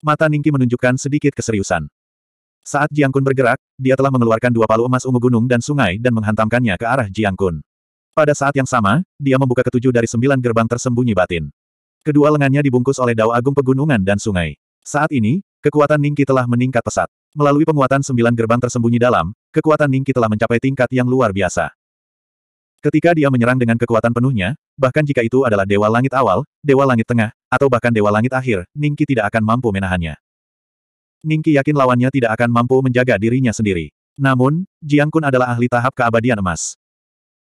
Mata Ningki menunjukkan sedikit keseriusan. Saat Jiang Kun bergerak, dia telah mengeluarkan dua palu emas ungu gunung dan sungai dan menghantamkannya ke arah Jiang Kun. Pada saat yang sama, dia membuka ketujuh dari sembilan gerbang tersembunyi batin. Kedua lengannya dibungkus oleh dao agung pegunungan dan sungai. Saat ini, kekuatan Ningki telah meningkat pesat. Melalui penguatan sembilan gerbang tersembunyi dalam, kekuatan Ningki telah mencapai tingkat yang luar biasa. Ketika dia menyerang dengan kekuatan penuhnya, bahkan jika itu adalah Dewa Langit awal, Dewa Langit tengah, atau bahkan Dewa Langit Akhir, Ningki tidak akan mampu menahannya. Ningki yakin lawannya tidak akan mampu menjaga dirinya sendiri. Namun, Jiang Kun adalah ahli tahap keabadian emas.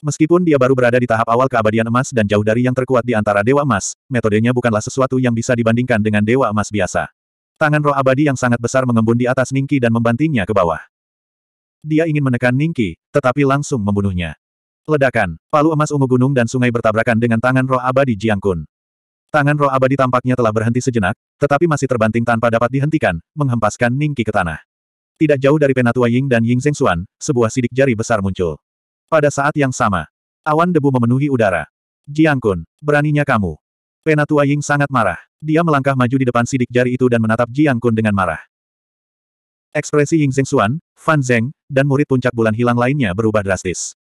Meskipun dia baru berada di tahap awal keabadian emas dan jauh dari yang terkuat di antara dewa emas, metodenya bukanlah sesuatu yang bisa dibandingkan dengan dewa emas biasa. Tangan roh abadi yang sangat besar mengembun di atas Ningki dan membantingnya ke bawah. Dia ingin menekan Ningki, tetapi langsung membunuhnya. Ledakan, palu emas ungu gunung dan sungai bertabrakan dengan tangan roh abadi Jiang Kun. Tangan roh abadi tampaknya telah berhenti sejenak, tetapi masih terbanting tanpa dapat dihentikan, menghempaskan Ningki ke tanah. Tidak jauh dari penatua Ying dan Ying Zengxuan, sebuah sidik jari besar muncul. Pada saat yang sama, awan debu memenuhi udara. Jiang Kun, beraninya kamu. Penatua Ying sangat marah. Dia melangkah maju di depan sidik jari itu dan menatap Jiang Kun dengan marah. Ekspresi Ying Zengxuan, Fan Zeng, dan murid puncak bulan hilang lainnya berubah drastis.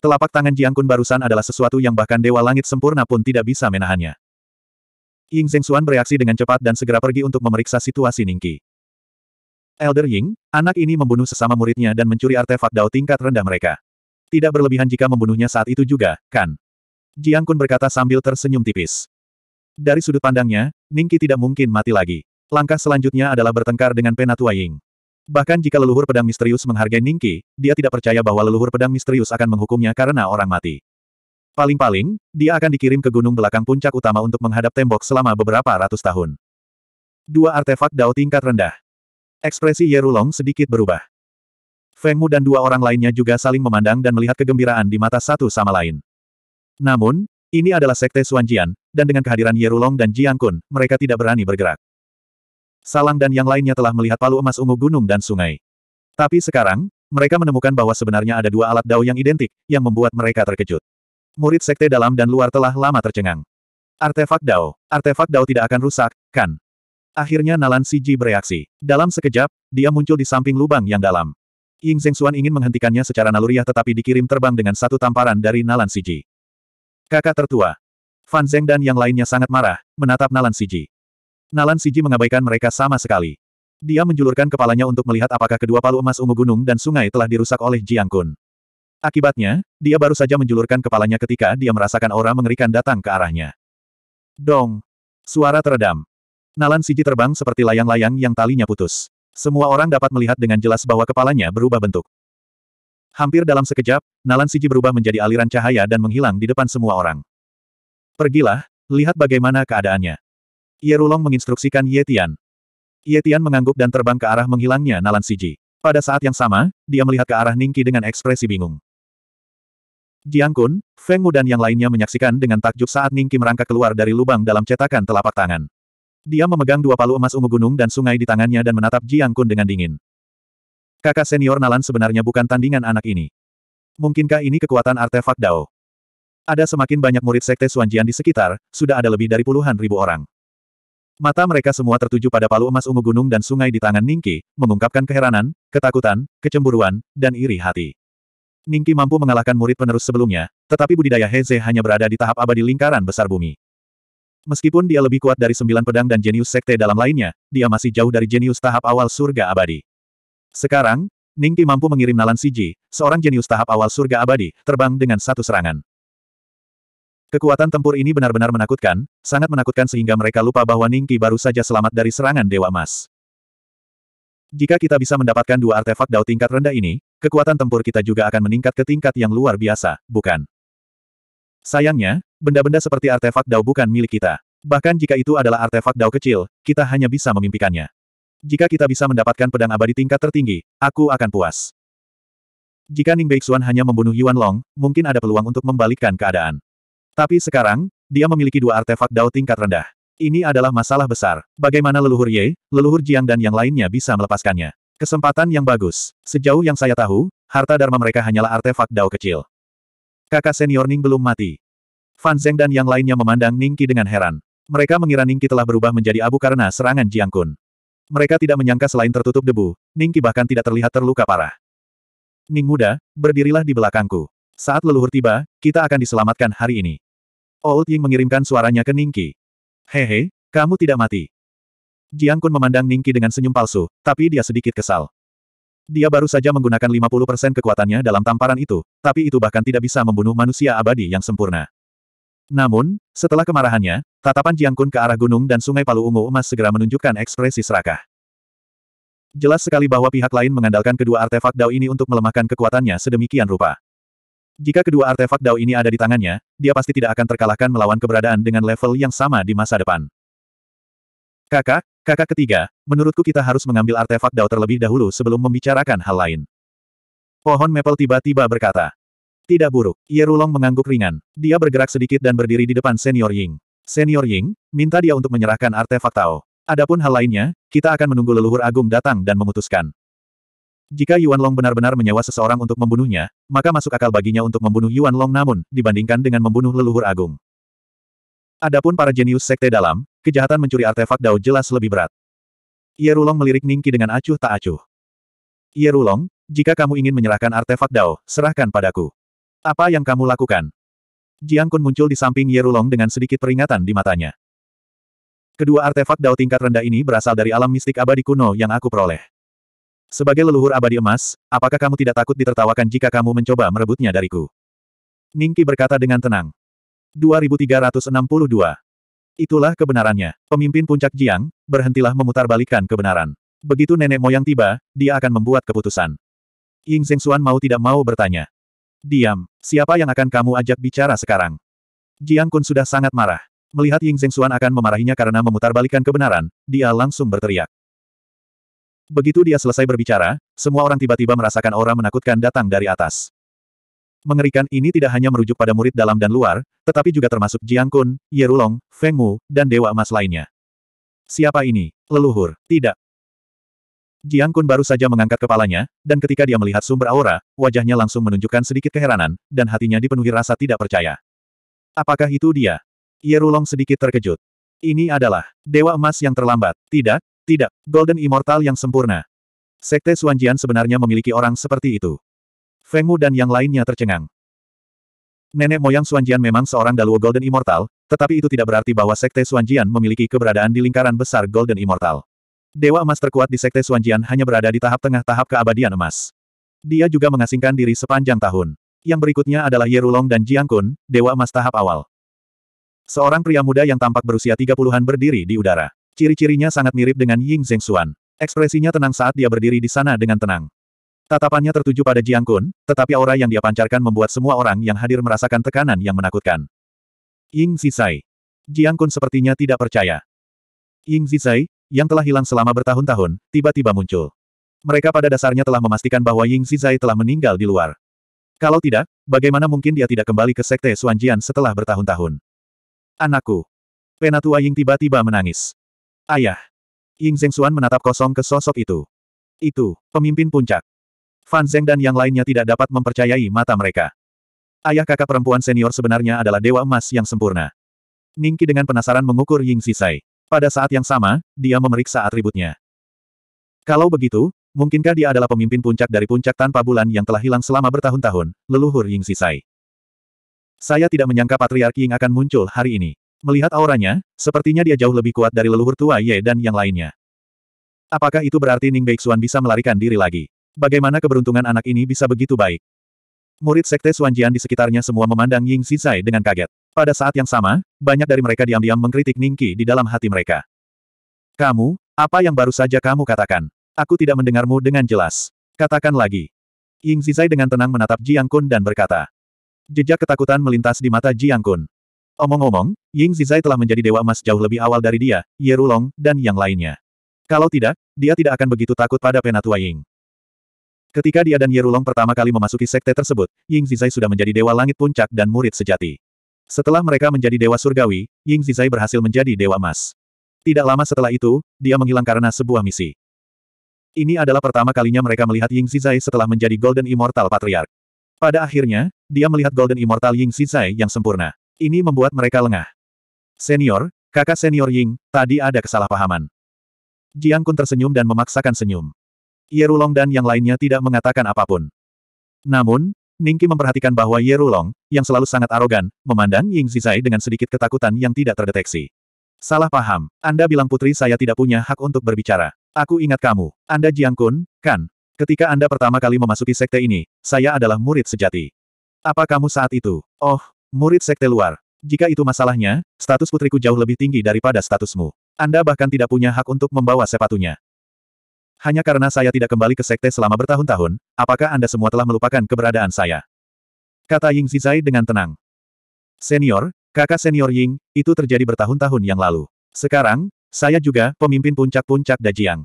Telapak tangan Jiang Kun barusan adalah sesuatu yang bahkan Dewa Langit sempurna pun tidak bisa menahannya. Ying Xuan bereaksi dengan cepat dan segera pergi untuk memeriksa situasi Ningki. Elder Ying, anak ini membunuh sesama muridnya dan mencuri artefak Dao tingkat rendah mereka. Tidak berlebihan jika membunuhnya saat itu juga, kan? Jiang Kun berkata sambil tersenyum tipis. Dari sudut pandangnya, Ningki tidak mungkin mati lagi. Langkah selanjutnya adalah bertengkar dengan Penatua Ying. Bahkan jika leluhur pedang misterius menghargai Ningki, dia tidak percaya bahwa leluhur pedang misterius akan menghukumnya karena orang mati. Paling-paling, dia akan dikirim ke gunung belakang puncak utama untuk menghadap tembok selama beberapa ratus tahun. Dua artefak Dao tingkat rendah. Ekspresi Yerulong sedikit berubah. Feng Mu dan dua orang lainnya juga saling memandang dan melihat kegembiraan di mata satu sama lain. Namun, ini adalah sekte Suanjian, dan dengan kehadiran Yerulong dan Jiang Kun, mereka tidak berani bergerak. Salang dan yang lainnya telah melihat palu emas ungu gunung dan sungai. Tapi sekarang, mereka menemukan bahwa sebenarnya ada dua alat dao yang identik, yang membuat mereka terkejut. Murid sekte dalam dan luar telah lama tercengang. Artefak Dao. Artefak Dao tidak akan rusak, kan? Akhirnya Nalan Siji bereaksi. Dalam sekejap, dia muncul di samping lubang yang dalam. Ying Zhengxuan ingin menghentikannya secara naluriah tetapi dikirim terbang dengan satu tamparan dari Nalan Siji. Kakak tertua. Fan Zeng dan yang lainnya sangat marah, menatap Nalan Siji. Nalan Siji mengabaikan mereka sama sekali. Dia menjulurkan kepalanya untuk melihat apakah kedua palu emas ungu gunung dan sungai telah dirusak oleh Jiang Kun. Akibatnya, dia baru saja menjulurkan kepalanya ketika dia merasakan aura mengerikan datang ke arahnya. Dong! Suara teredam. Nalan Siji terbang seperti layang-layang yang talinya putus. Semua orang dapat melihat dengan jelas bahwa kepalanya berubah bentuk. Hampir dalam sekejap, Nalan Siji berubah menjadi aliran cahaya dan menghilang di depan semua orang. Pergilah, lihat bagaimana keadaannya. Yerulong menginstruksikan Yetian. Yetian mengangguk dan terbang ke arah menghilangnya Nalan Siji. Pada saat yang sama, dia melihat ke arah Ningki dengan ekspresi bingung. Jiang Kun, Feng Mu dan yang lainnya menyaksikan dengan takjub saat Ning Kim merangkak keluar dari lubang dalam cetakan telapak tangan. Dia memegang dua palu emas ungu gunung dan sungai di tangannya dan menatap Jiang Kun dengan dingin. Kakak senior Nalan sebenarnya bukan tandingan anak ini. Mungkinkah ini kekuatan artefak Dao? Ada semakin banyak murid sekte Suanjian di sekitar, sudah ada lebih dari puluhan ribu orang. Mata mereka semua tertuju pada palu emas ungu gunung dan sungai di tangan Ningki, mengungkapkan keheranan, ketakutan, kecemburuan, dan iri hati. Ningki mampu mengalahkan murid penerus sebelumnya, tetapi budidaya Heze hanya berada di tahap abadi lingkaran besar bumi. Meskipun dia lebih kuat dari sembilan pedang dan jenius sekte dalam lainnya, dia masih jauh dari jenius tahap awal surga abadi. Sekarang, Ningki mampu mengirim Nalan Siji, seorang jenius tahap awal surga abadi, terbang dengan satu serangan. Kekuatan tempur ini benar-benar menakutkan, sangat menakutkan sehingga mereka lupa bahwa Ningki baru saja selamat dari serangan Dewa Emas. Jika kita bisa mendapatkan dua artefak dao tingkat rendah ini, kekuatan tempur kita juga akan meningkat ke tingkat yang luar biasa, bukan? Sayangnya, benda-benda seperti artefak dao bukan milik kita. Bahkan jika itu adalah artefak dao kecil, kita hanya bisa memimpikannya. Jika kita bisa mendapatkan pedang abadi tingkat tertinggi, aku akan puas. Jika Ning Beixuan hanya membunuh Yuan Long, mungkin ada peluang untuk membalikkan keadaan. Tapi sekarang, dia memiliki dua artefak Dao tingkat rendah. Ini adalah masalah besar. Bagaimana leluhur Ye, leluhur Jiang dan yang lainnya bisa melepaskannya? Kesempatan yang bagus. Sejauh yang saya tahu, harta dharma mereka hanyalah artefak dao kecil. Kakak senior Ning belum mati. Fan Zeng dan yang lainnya memandang Ning Qi dengan heran. Mereka mengira Ning Qi telah berubah menjadi abu karena serangan Jiang Kun. Mereka tidak menyangka selain tertutup debu, Ning Qi bahkan tidak terlihat terluka parah. Ning muda, berdirilah di belakangku. Saat leluhur tiba, kita akan diselamatkan hari ini. Old Ying mengirimkan suaranya ke Ning Qi. Hehe, kamu tidak mati. Jiang Kun memandang Ningki dengan senyum palsu, tapi dia sedikit kesal. Dia baru saja menggunakan 50% kekuatannya dalam tamparan itu, tapi itu bahkan tidak bisa membunuh manusia abadi yang sempurna. Namun, setelah kemarahannya, tatapan Jiang Kun ke arah gunung dan sungai Palu Ungu Emas segera menunjukkan ekspresi serakah. Jelas sekali bahwa pihak lain mengandalkan kedua artefak Dao ini untuk melemahkan kekuatannya sedemikian rupa. Jika kedua artefak Dao ini ada di tangannya, dia pasti tidak akan terkalahkan melawan keberadaan dengan level yang sama di masa depan. Kakak, kakak ketiga, menurutku kita harus mengambil artefak Dao terlebih dahulu sebelum membicarakan hal lain. Pohon maple tiba-tiba berkata. Tidak buruk, Yerulong mengangguk ringan. Dia bergerak sedikit dan berdiri di depan Senior Ying. Senior Ying, minta dia untuk menyerahkan artefak Tao. Adapun hal lainnya, kita akan menunggu leluhur agung datang dan memutuskan. Jika Yuan Long benar-benar menyewa seseorang untuk membunuhnya, maka masuk akal baginya untuk membunuh Yuan Long namun, dibandingkan dengan membunuh leluhur agung. Adapun para jenius sekte dalam, kejahatan mencuri artefak Dao jelas lebih berat. Rulong melirik Ningki dengan acuh tak acuh. Rulong, jika kamu ingin menyerahkan artefak Dao, serahkan padaku. Apa yang kamu lakukan? Jiang Kun muncul di samping Rulong dengan sedikit peringatan di matanya. Kedua artefak Dao tingkat rendah ini berasal dari alam mistik abadi kuno yang aku peroleh. Sebagai leluhur abadi emas, apakah kamu tidak takut ditertawakan jika kamu mencoba merebutnya dariku? Ningki berkata dengan tenang. 2362. Itulah kebenarannya. Pemimpin puncak Jiang, berhentilah memutarbalikkan kebenaran. Begitu nenek moyang tiba, dia akan membuat keputusan. Ying Xuan mau tidak mau bertanya. Diam, siapa yang akan kamu ajak bicara sekarang? Jiang Kun sudah sangat marah. Melihat Ying Xuan akan memarahinya karena memutarbalikkan kebenaran, dia langsung berteriak. Begitu dia selesai berbicara, semua orang tiba-tiba merasakan aura menakutkan datang dari atas. Mengerikan ini tidak hanya merujuk pada murid dalam dan luar, tetapi juga termasuk Jiang Kun, Yerulong, Feng Mu, dan Dewa Emas lainnya. Siapa ini? Leluhur? Tidak. Jiang Kun baru saja mengangkat kepalanya, dan ketika dia melihat sumber aura, wajahnya langsung menunjukkan sedikit keheranan, dan hatinya dipenuhi rasa tidak percaya. Apakah itu dia? Yerulong sedikit terkejut. Ini adalah Dewa Emas yang terlambat. Tidak, tidak, Golden Immortal yang sempurna. Sekte Suanjian sebenarnya memiliki orang seperti itu. Feng Mu dan yang lainnya tercengang. Nenek moyang Suanjian memang seorang Daluo Golden Immortal, tetapi itu tidak berarti bahwa Sekte Suanjian memiliki keberadaan di lingkaran besar Golden Immortal. Dewa emas terkuat di Sekte Suanjian hanya berada di tahap tengah tahap keabadian emas. Dia juga mengasingkan diri sepanjang tahun. Yang berikutnya adalah Yerulong dan Jiang Kun, Dewa Emas tahap awal. Seorang pria muda yang tampak berusia 30-an berdiri di udara. Ciri-cirinya sangat mirip dengan Ying Xuan. Ekspresinya tenang saat dia berdiri di sana dengan tenang. Tatapannya tertuju pada Jiang Kun, tetapi aura yang dia pancarkan membuat semua orang yang hadir merasakan tekanan yang menakutkan. Ying Zizai. Jiang Kun sepertinya tidak percaya. Ying Zizai, yang telah hilang selama bertahun-tahun, tiba-tiba muncul. Mereka pada dasarnya telah memastikan bahwa Ying Zizai telah meninggal di luar. Kalau tidak, bagaimana mungkin dia tidak kembali ke Sekte Suanjian setelah bertahun-tahun? Anakku. Penatua Ying tiba-tiba menangis. Ayah. Ying Xuan menatap kosong ke sosok itu. Itu, pemimpin puncak. Fan Zeng dan yang lainnya tidak dapat mempercayai mata mereka. Ayah kakak perempuan senior sebenarnya adalah dewa emas yang sempurna. Ningki dengan penasaran mengukur Ying Sisai. Pada saat yang sama, dia memeriksa atributnya. Kalau begitu, mungkinkah dia adalah pemimpin puncak dari puncak tanpa bulan yang telah hilang selama bertahun-tahun, leluhur Ying Sisai. Saya tidak menyangka Patriarki Ying akan muncul hari ini. Melihat auranya, sepertinya dia jauh lebih kuat dari leluhur tua Ye dan yang lainnya. Apakah itu berarti Ning Beixuan bisa melarikan diri lagi? Bagaimana keberuntungan anak ini bisa begitu baik? Murid sekte Suanjian di sekitarnya semua memandang Ying Xizai dengan kaget. Pada saat yang sama, banyak dari mereka diam-diam mengkritik Ning Qi di dalam hati mereka. Kamu, apa yang baru saja kamu katakan? Aku tidak mendengarmu dengan jelas. Katakan lagi. Ying Xizai dengan tenang menatap Jiang Kun dan berkata. Jejak ketakutan melintas di mata Jiang Kun. Omong-omong, Ying Zizai telah menjadi Dewa Emas jauh lebih awal dari dia, Yerulong, dan yang lainnya. Kalau tidak, dia tidak akan begitu takut pada Penatua Ying. Ketika dia dan Yerulong pertama kali memasuki sekte tersebut, Ying Zizai sudah menjadi Dewa Langit Puncak dan murid sejati. Setelah mereka menjadi Dewa Surgawi, Ying Zizai berhasil menjadi Dewa Emas. Tidak lama setelah itu, dia menghilang karena sebuah misi. Ini adalah pertama kalinya mereka melihat Ying Zizai setelah menjadi Golden Immortal Patriarch. Pada akhirnya, dia melihat Golden Immortal Ying Zizai yang sempurna. Ini membuat mereka lengah. Senior, kakak senior Ying, tadi ada kesalahpahaman. Jiang Kun tersenyum dan memaksakan senyum. Yerulong dan yang lainnya tidak mengatakan apapun. Namun, Ningki memperhatikan bahwa Yerulong, yang selalu sangat arogan, memandang Ying Zizai dengan sedikit ketakutan yang tidak terdeteksi. Salah paham. Anda bilang putri saya tidak punya hak untuk berbicara. Aku ingat kamu. Anda Jiang Kun, kan? Ketika Anda pertama kali memasuki sekte ini, saya adalah murid sejati. Apa kamu saat itu? Oh, Murid sekte luar. Jika itu masalahnya, status putriku jauh lebih tinggi daripada statusmu. Anda bahkan tidak punya hak untuk membawa sepatunya. Hanya karena saya tidak kembali ke sekte selama bertahun-tahun, apakah Anda semua telah melupakan keberadaan saya? Kata Ying Zizai dengan tenang. Senior, kakak senior Ying, itu terjadi bertahun-tahun yang lalu. Sekarang, saya juga pemimpin puncak-puncak Dajiang.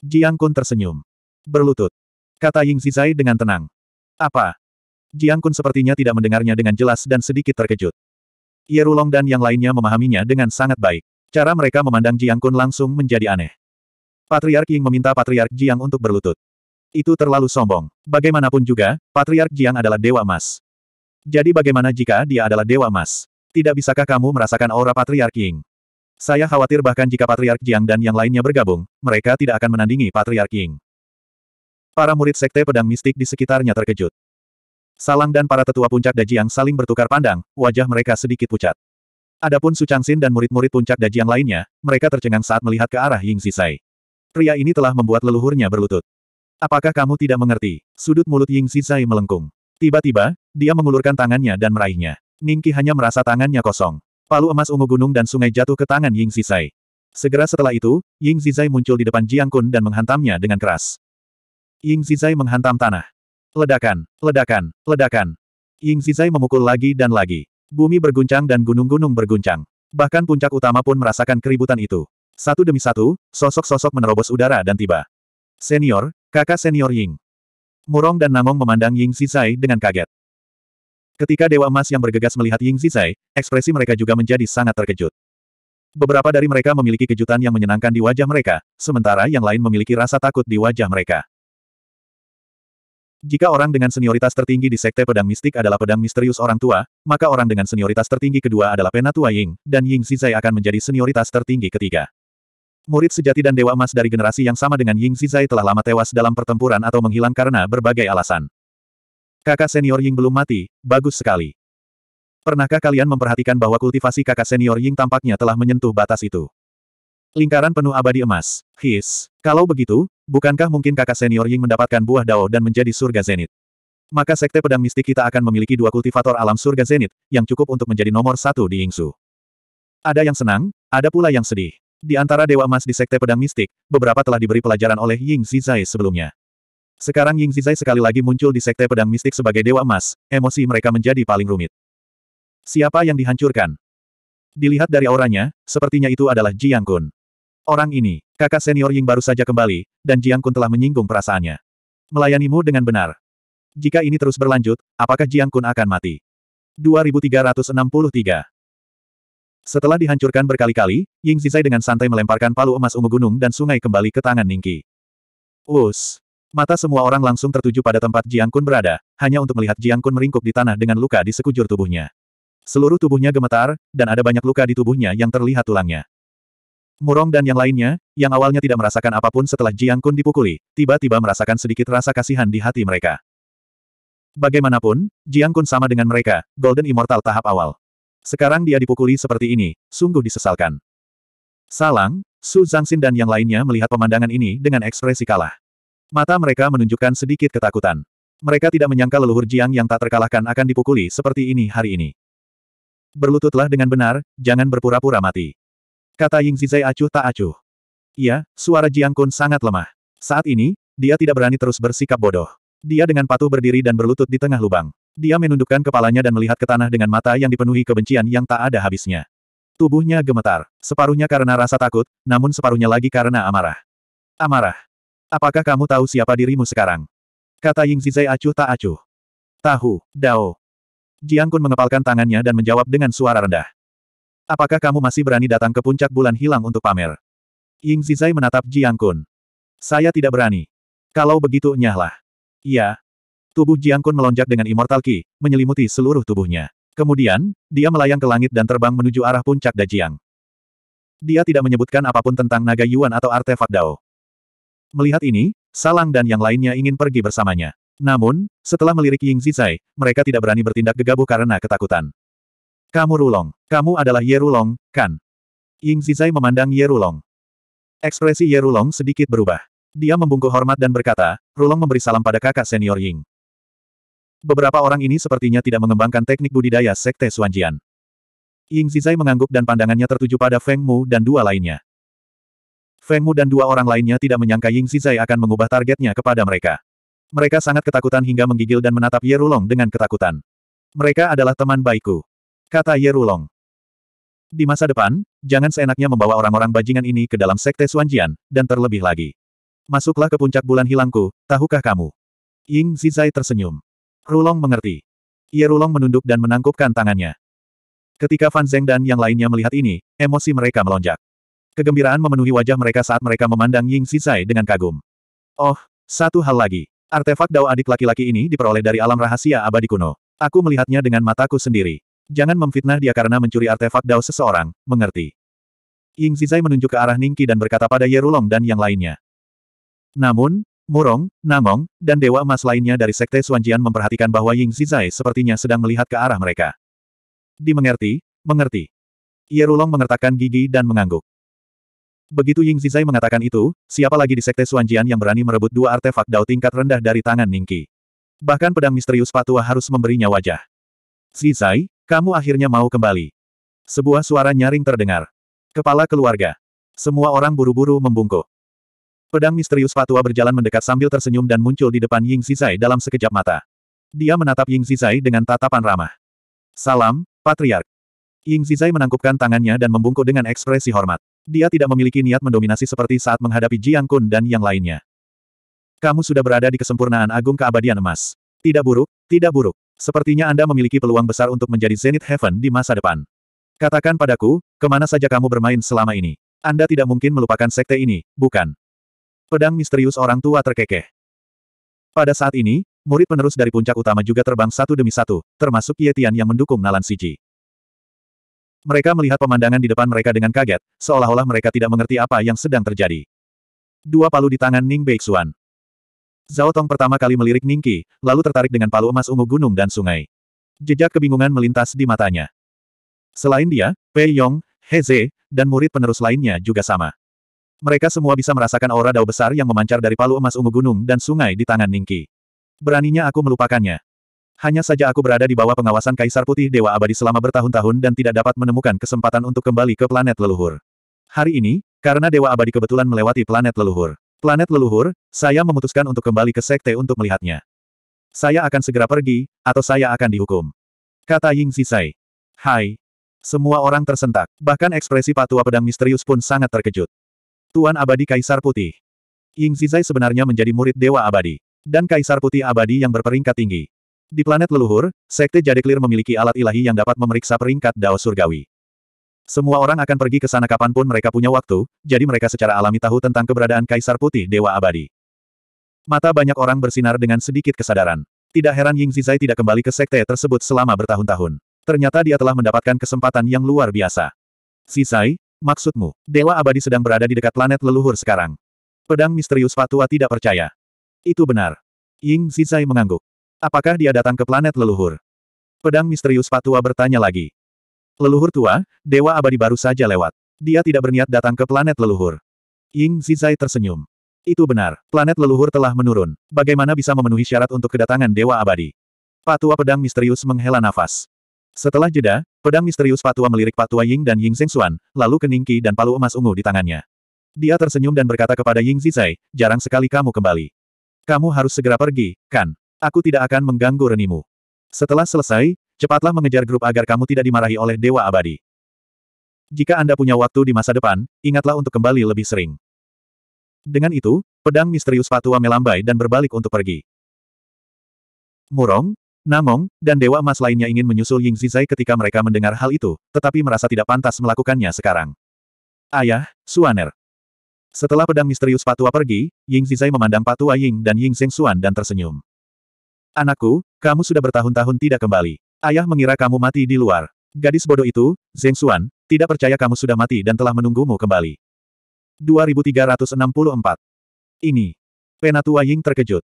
Jiang Kun tersenyum. Berlutut. Kata Ying Zizai dengan tenang. Apa? Jiang Kun sepertinya tidak mendengarnya dengan jelas dan sedikit terkejut. Yerulong dan yang lainnya memahaminya dengan sangat baik. Cara mereka memandang Jiang Kun langsung menjadi aneh. Patriark Ying meminta Patriark Jiang untuk berlutut. Itu terlalu sombong. Bagaimanapun juga, Patriark Jiang adalah Dewa Emas. Jadi bagaimana jika dia adalah Dewa Emas? Tidak bisakah kamu merasakan aura Patriark Ying? Saya khawatir bahkan jika Patriark Jiang dan yang lainnya bergabung, mereka tidak akan menandingi Patriark Ying. Para murid Sekte Pedang Mistik di sekitarnya terkejut. Salang dan para tetua puncak Dajiang saling bertukar pandang, wajah mereka sedikit pucat. Adapun Su Changxin dan murid-murid puncak Dajiang lainnya, mereka tercengang saat melihat ke arah Ying Zisai. Pria ini telah membuat leluhurnya berlutut. Apakah kamu tidak mengerti? Sudut mulut Ying Zisai melengkung. Tiba-tiba, dia mengulurkan tangannya dan meraihnya. Ningki hanya merasa tangannya kosong. Palu emas ungu gunung dan sungai jatuh ke tangan Ying Zisai. Segera setelah itu, Ying Zizai muncul di depan Jiang Kun dan menghantamnya dengan keras. Ying Zizai menghantam tanah. Ledakan, ledakan, ledakan. Ying Zizai memukul lagi dan lagi. Bumi berguncang dan gunung-gunung berguncang. Bahkan puncak utama pun merasakan keributan itu. Satu demi satu, sosok-sosok menerobos udara dan tiba. Senior, kakak senior Ying. Murong dan Namong memandang Ying Zizai dengan kaget. Ketika Dewa Emas yang bergegas melihat Ying Zizai, ekspresi mereka juga menjadi sangat terkejut. Beberapa dari mereka memiliki kejutan yang menyenangkan di wajah mereka, sementara yang lain memiliki rasa takut di wajah mereka. Jika orang dengan senioritas tertinggi di Sekte Pedang Mistik adalah pedang misterius orang tua, maka orang dengan senioritas tertinggi kedua adalah Penatua Ying, dan Ying Zizai akan menjadi senioritas tertinggi ketiga. Murid sejati dan Dewa Emas dari generasi yang sama dengan Ying Zizai telah lama tewas dalam pertempuran atau menghilang karena berbagai alasan. Kakak senior Ying belum mati, bagus sekali. Pernahkah kalian memperhatikan bahwa kultivasi kakak senior Ying tampaknya telah menyentuh batas itu? Lingkaran penuh abadi emas. His. Kalau begitu, Bukankah mungkin kakak senior Ying mendapatkan buah Dao dan menjadi surga Zenit? Maka sekte pedang mistik kita akan memiliki dua kultivator alam surga Zenit, yang cukup untuk menjadi nomor satu di Yingsu. Ada yang senang, ada pula yang sedih. Di antara Dewa Emas di Sekte Pedang Mistik, beberapa telah diberi pelajaran oleh Ying Zizai sebelumnya. Sekarang Ying Zizai sekali lagi muncul di Sekte Pedang Mistik sebagai Dewa Emas, emosi mereka menjadi paling rumit. Siapa yang dihancurkan? Dilihat dari auranya, sepertinya itu adalah Jiang Kun. Orang ini, kakak senior Ying baru saja kembali, dan Jiang Kun telah menyinggung perasaannya. Melayanimu dengan benar. Jika ini terus berlanjut, apakah Jiang Kun akan mati? 2363 Setelah dihancurkan berkali-kali, Ying Zizai dengan santai melemparkan palu emas ungu gunung dan sungai kembali ke tangan Ningki. Us! Mata semua orang langsung tertuju pada tempat Jiang Kun berada, hanya untuk melihat Jiang Kun meringkuk di tanah dengan luka di sekujur tubuhnya. Seluruh tubuhnya gemetar, dan ada banyak luka di tubuhnya yang terlihat tulangnya. Murong dan yang lainnya, yang awalnya tidak merasakan apapun setelah Jiang Kun dipukuli, tiba-tiba merasakan sedikit rasa kasihan di hati mereka. Bagaimanapun, Jiang Kun sama dengan mereka, Golden Immortal tahap awal. Sekarang dia dipukuli seperti ini, sungguh disesalkan. Salang, Su Zangxin dan yang lainnya melihat pemandangan ini dengan ekspresi kalah. Mata mereka menunjukkan sedikit ketakutan. Mereka tidak menyangka leluhur Jiang yang tak terkalahkan akan dipukuli seperti ini hari ini. Berlututlah dengan benar, jangan berpura-pura mati. Kata Ying Zizai acuh tak acuh. Iya, suara Jiang Kun sangat lemah. Saat ini, dia tidak berani terus bersikap bodoh. Dia dengan patuh berdiri dan berlutut di tengah lubang. Dia menundukkan kepalanya dan melihat ke tanah dengan mata yang dipenuhi kebencian yang tak ada habisnya. Tubuhnya gemetar, separuhnya karena rasa takut, namun separuhnya lagi karena amarah. Amarah. Apakah kamu tahu siapa dirimu sekarang? Kata Ying Zizai acuh tak acuh. Tahu, Dao. Jiang Kun mengepalkan tangannya dan menjawab dengan suara rendah. Apakah kamu masih berani datang ke puncak bulan hilang untuk pamer? Ying Zizai menatap Jiang Kun. Saya tidak berani. Kalau begitu nyahlah. Iya. Tubuh Jiang Kun melonjak dengan Immortal Ki, menyelimuti seluruh tubuhnya. Kemudian, dia melayang ke langit dan terbang menuju arah puncak Dajiang. Dia tidak menyebutkan apapun tentang naga Yuan atau artefak Dao. Melihat ini, Salang dan yang lainnya ingin pergi bersamanya. Namun, setelah melirik Ying Zizai, mereka tidak berani bertindak gegabah karena ketakutan. Kamu Rulong. Kamu adalah Ye Rulong, kan? Ying Zizai memandang Ye Rulong. Ekspresi Ye Rulong sedikit berubah. Dia membungkuk hormat dan berkata, Rulong memberi salam pada kakak senior Ying. Beberapa orang ini sepertinya tidak mengembangkan teknik budidaya Sekte Suanjian. Ying Zizai mengangguk dan pandangannya tertuju pada Feng Mu dan dua lainnya. Feng Mu dan dua orang lainnya tidak menyangka Ying Zizai akan mengubah targetnya kepada mereka. Mereka sangat ketakutan hingga menggigil dan menatap Ye Rulong dengan ketakutan. Mereka adalah teman baikku kata Yerulong. Di masa depan, jangan seenaknya membawa orang-orang bajingan ini ke dalam sekte Suanjian, dan terlebih lagi. Masuklah ke puncak bulan hilangku, tahukah kamu? Ying Zizai tersenyum. Rulong mengerti. Yerulong menunduk dan menangkupkan tangannya. Ketika Fan Zeng dan yang lainnya melihat ini, emosi mereka melonjak. Kegembiraan memenuhi wajah mereka saat mereka memandang Ying Zizai dengan kagum. Oh, satu hal lagi. Artefak dao adik laki-laki ini diperoleh dari alam rahasia abadi kuno. Aku melihatnya dengan mataku sendiri. Jangan memfitnah dia karena mencuri artefak Dao seseorang, mengerti. Ying Zizai menunjuk ke arah Ningki dan berkata pada Yerulong dan yang lainnya. Namun, Murong, Namong, dan Dewa Emas lainnya dari Sekte Suanjian memperhatikan bahwa Ying Zizai sepertinya sedang melihat ke arah mereka. Dimengerti, mengerti. Yerulong mengertakkan gigi dan mengangguk. Begitu Ying Zizai mengatakan itu, siapa lagi di Sekte Suanjian yang berani merebut dua artefak dao tingkat rendah dari tangan Ningki? Bahkan pedang misterius Patua harus memberinya wajah. Zizai, kamu akhirnya mau kembali. Sebuah suara nyaring terdengar. Kepala keluarga. Semua orang buru-buru membungkuk. Pedang misterius Fatua berjalan mendekat sambil tersenyum dan muncul di depan Ying Zizai dalam sekejap mata. Dia menatap Ying Zizai dengan tatapan ramah. Salam, Patriark. Ying Zizai menangkupkan tangannya dan membungkuk dengan ekspresi hormat. Dia tidak memiliki niat mendominasi seperti saat menghadapi Jiang Kun dan yang lainnya. Kamu sudah berada di kesempurnaan agung keabadian emas. Tidak buruk, tidak buruk. Sepertinya Anda memiliki peluang besar untuk menjadi Zenith Heaven di masa depan. Katakan padaku, kemana saja kamu bermain selama ini. Anda tidak mungkin melupakan sekte ini, bukan? Pedang misterius orang tua terkekeh. Pada saat ini, murid penerus dari puncak utama juga terbang satu demi satu, termasuk Yetian yang mendukung Nalan Siji. Mereka melihat pemandangan di depan mereka dengan kaget, seolah-olah mereka tidak mengerti apa yang sedang terjadi. Dua palu di tangan Ning Beixuan. Zhao Tong pertama kali melirik Ningki, lalu tertarik dengan palu emas ungu gunung dan sungai. Jejak kebingungan melintas di matanya. Selain dia, Pei Yong, He Ze, dan murid penerus lainnya juga sama. Mereka semua bisa merasakan aura dao besar yang memancar dari palu emas ungu gunung dan sungai di tangan Ningki. Beraninya aku melupakannya. Hanya saja aku berada di bawah pengawasan Kaisar Putih Dewa Abadi selama bertahun-tahun dan tidak dapat menemukan kesempatan untuk kembali ke planet leluhur. Hari ini, karena Dewa Abadi kebetulan melewati planet leluhur. Planet leluhur, saya memutuskan untuk kembali ke sekte untuk melihatnya. Saya akan segera pergi, atau saya akan dihukum. Kata Ying Zisai. Hai. Semua orang tersentak, bahkan ekspresi patua pedang misterius pun sangat terkejut. Tuan Abadi Kaisar Putih. Ying Zizai sebenarnya menjadi murid Dewa Abadi. Dan Kaisar Putih Abadi yang berperingkat tinggi. Di planet leluhur, Sekte Jadeklir memiliki alat ilahi yang dapat memeriksa peringkat Dao Surgawi. Semua orang akan pergi ke sana kapanpun mereka punya waktu, jadi mereka secara alami tahu tentang keberadaan Kaisar Putih Dewa Abadi. Mata banyak orang bersinar dengan sedikit kesadaran. Tidak heran Ying Zizai tidak kembali ke sekte tersebut selama bertahun-tahun. Ternyata dia telah mendapatkan kesempatan yang luar biasa. Zizai, maksudmu, Dewa Abadi sedang berada di dekat planet leluhur sekarang. Pedang misterius Fatua tidak percaya. Itu benar. Ying Zizai mengangguk. Apakah dia datang ke planet leluhur? Pedang misterius Fatua bertanya lagi. Leluhur tua, dewa abadi baru saja lewat. Dia tidak berniat datang ke planet leluhur. Ying Zizai tersenyum. Itu benar, planet leluhur telah menurun. Bagaimana bisa memenuhi syarat untuk kedatangan dewa abadi? Patua pedang misterius menghela nafas. Setelah jeda, pedang misterius Patua melirik Patua Ying dan Ying Sengsuan, lalu keningki dan palu emas ungu di tangannya. Dia tersenyum dan berkata kepada Ying Zizai, jarang sekali kamu kembali. Kamu harus segera pergi, kan? Aku tidak akan mengganggu renimu. Setelah selesai, Cepatlah mengejar grup agar kamu tidak dimarahi oleh Dewa Abadi. Jika Anda punya waktu di masa depan, ingatlah untuk kembali lebih sering. Dengan itu, pedang misterius Fatua melambai dan berbalik untuk pergi. Murong, Namong, dan Dewa Emas lainnya ingin menyusul Ying Zizai ketika mereka mendengar hal itu, tetapi merasa tidak pantas melakukannya sekarang. Ayah, Suaner. Setelah pedang misterius Patua pergi, Ying Zizai memandang Patua Ying dan Ying Seng Suan dan tersenyum. Anakku, kamu sudah bertahun-tahun tidak kembali. Ayah mengira kamu mati di luar. Gadis bodoh itu, Zeng Xuan, tidak percaya kamu sudah mati dan telah menunggumu kembali. 2364. Ini. Penatua Ying terkejut.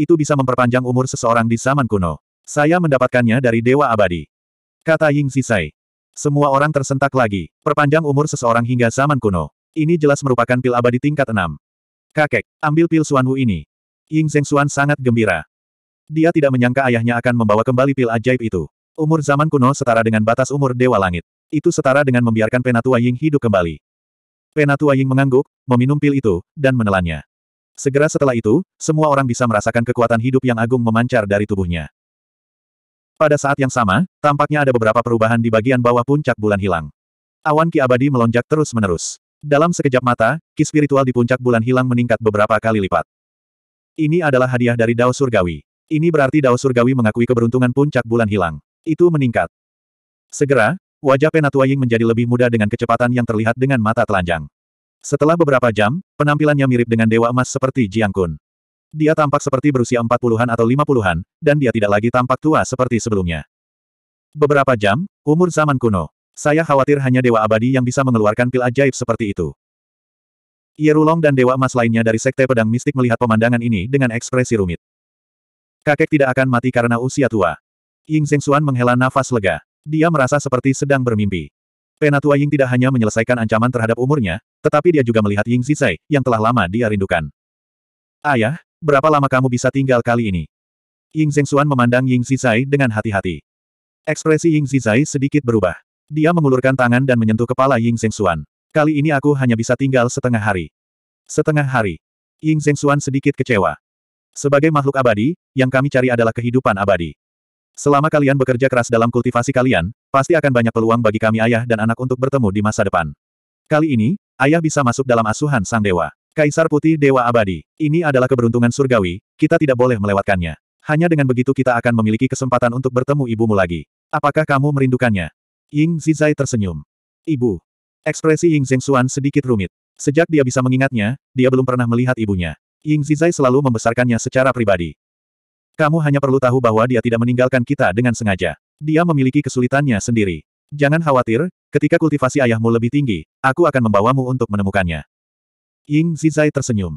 Itu bisa memperpanjang umur seseorang di zaman kuno. Saya mendapatkannya dari Dewa Abadi. Kata Ying Sisai. Semua orang tersentak lagi. Perpanjang umur seseorang hingga zaman kuno. Ini jelas merupakan pil abadi tingkat 6. Kakek, ambil pil Suanwu ini. Ying Zeng Xuan sangat gembira. Dia tidak menyangka ayahnya akan membawa kembali pil ajaib itu. Umur zaman kuno setara dengan batas umur Dewa Langit. Itu setara dengan membiarkan Penatua Ying hidup kembali. Penatua Ying mengangguk, meminum pil itu, dan menelannya. Segera setelah itu, semua orang bisa merasakan kekuatan hidup yang agung memancar dari tubuhnya. Pada saat yang sama, tampaknya ada beberapa perubahan di bagian bawah puncak bulan hilang. Awan ki abadi melonjak terus-menerus. Dalam sekejap mata, ki spiritual di puncak bulan hilang meningkat beberapa kali lipat. Ini adalah hadiah dari Dao Surgawi. Ini berarti Dao Surgawi mengakui keberuntungan puncak bulan hilang. Itu meningkat. Segera, wajah Penatua Ying menjadi lebih muda dengan kecepatan yang terlihat dengan mata telanjang. Setelah beberapa jam, penampilannya mirip dengan Dewa Emas seperti Jiang Kun. Dia tampak seperti berusia empat puluhan atau lima puluhan, dan dia tidak lagi tampak tua seperti sebelumnya. Beberapa jam, umur zaman kuno. Saya khawatir hanya Dewa Abadi yang bisa mengeluarkan pil ajaib seperti itu. Yerulong dan Dewa Emas lainnya dari Sekte Pedang Mistik melihat pemandangan ini dengan ekspresi rumit. Kakek tidak akan mati karena usia tua. Ying Xuan menghela nafas lega. Dia merasa seperti sedang bermimpi. Penatua Ying tidak hanya menyelesaikan ancaman terhadap umurnya, tetapi dia juga melihat Ying Zizai, yang telah lama dia rindukan. Ayah, berapa lama kamu bisa tinggal kali ini? Ying Xuan memandang Ying Zizai dengan hati-hati. Ekspresi Ying Zizai sedikit berubah. Dia mengulurkan tangan dan menyentuh kepala Ying Xuan. Kali ini aku hanya bisa tinggal setengah hari. Setengah hari. Ying Xuan sedikit kecewa. Sebagai makhluk abadi, yang kami cari adalah kehidupan abadi. Selama kalian bekerja keras dalam kultivasi kalian, pasti akan banyak peluang bagi kami ayah dan anak untuk bertemu di masa depan. Kali ini, ayah bisa masuk dalam asuhan sang dewa. Kaisar Putih Dewa Abadi. Ini adalah keberuntungan surgawi, kita tidak boleh melewatkannya. Hanya dengan begitu kita akan memiliki kesempatan untuk bertemu ibumu lagi. Apakah kamu merindukannya? Ying Zizai tersenyum. Ibu. Ekspresi Ying Zhengxuan sedikit rumit. Sejak dia bisa mengingatnya, dia belum pernah melihat ibunya. Ying Zizai selalu membesarkannya secara pribadi. Kamu hanya perlu tahu bahwa dia tidak meninggalkan kita dengan sengaja. Dia memiliki kesulitannya sendiri. Jangan khawatir, ketika kultivasi ayahmu lebih tinggi, aku akan membawamu untuk menemukannya. Ying Zizai tersenyum.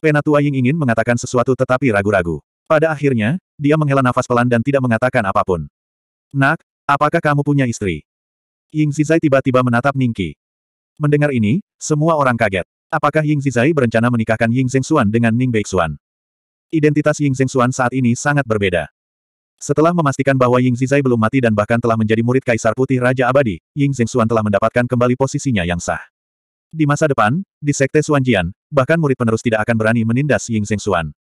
Penatua Ying ingin mengatakan sesuatu tetapi ragu-ragu. Pada akhirnya, dia menghela nafas pelan dan tidak mengatakan apapun. Nak, apakah kamu punya istri? Ying Zizai tiba-tiba menatap Ningki. Mendengar ini, semua orang kaget. Apakah Ying Zizai berencana menikahkan Ying Zhengxuan dengan Ning Beixuan? Identitas Ying Zhengxuan saat ini sangat berbeda. Setelah memastikan bahwa Ying Zizai belum mati dan bahkan telah menjadi murid Kaisar Putih Raja Abadi, Ying Zhengxuan telah mendapatkan kembali posisinya yang sah. Di masa depan, di Sekte Suanjian, bahkan murid penerus tidak akan berani menindas Ying Zhengxuan.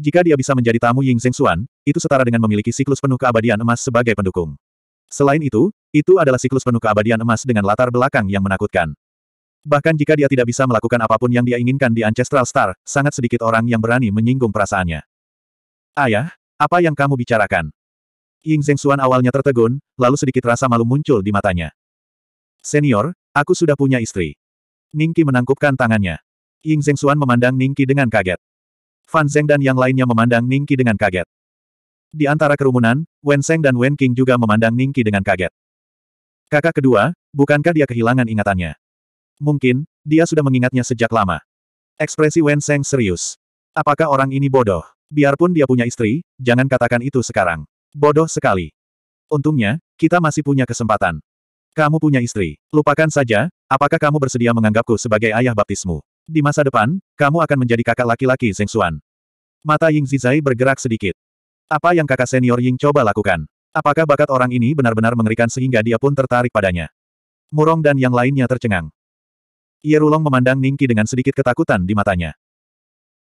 Jika dia bisa menjadi tamu Ying Zhengxuan, itu setara dengan memiliki siklus penuh keabadian emas sebagai pendukung. Selain itu, itu adalah siklus penuh keabadian emas dengan latar belakang yang menakutkan. Bahkan jika dia tidak bisa melakukan apapun yang dia inginkan di Ancestral Star, sangat sedikit orang yang berani menyinggung perasaannya. Ayah, apa yang kamu bicarakan? Ying Zheng Xuan awalnya tertegun, lalu sedikit rasa malu muncul di matanya. Senior, aku sudah punya istri. Ningki menangkupkan tangannya. Ying Zheng Xuan memandang Ningki dengan kaget. Fan Zheng dan yang lainnya memandang Ningki dengan kaget. Di antara kerumunan, Wen Seng dan Wen King juga memandang Ningki dengan kaget. Kakak kedua, bukankah dia kehilangan ingatannya? Mungkin, dia sudah mengingatnya sejak lama. Ekspresi Wen Seng serius. Apakah orang ini bodoh? Biarpun dia punya istri, jangan katakan itu sekarang. Bodoh sekali. Untungnya, kita masih punya kesempatan. Kamu punya istri. Lupakan saja, apakah kamu bersedia menganggapku sebagai ayah baptismu? Di masa depan, kamu akan menjadi kakak laki-laki Zeng Xuan. Mata Ying Zizai bergerak sedikit. Apa yang kakak senior Ying coba lakukan? Apakah bakat orang ini benar-benar mengerikan sehingga dia pun tertarik padanya? Murong dan yang lainnya tercengang. Rulong memandang Ningki dengan sedikit ketakutan di matanya.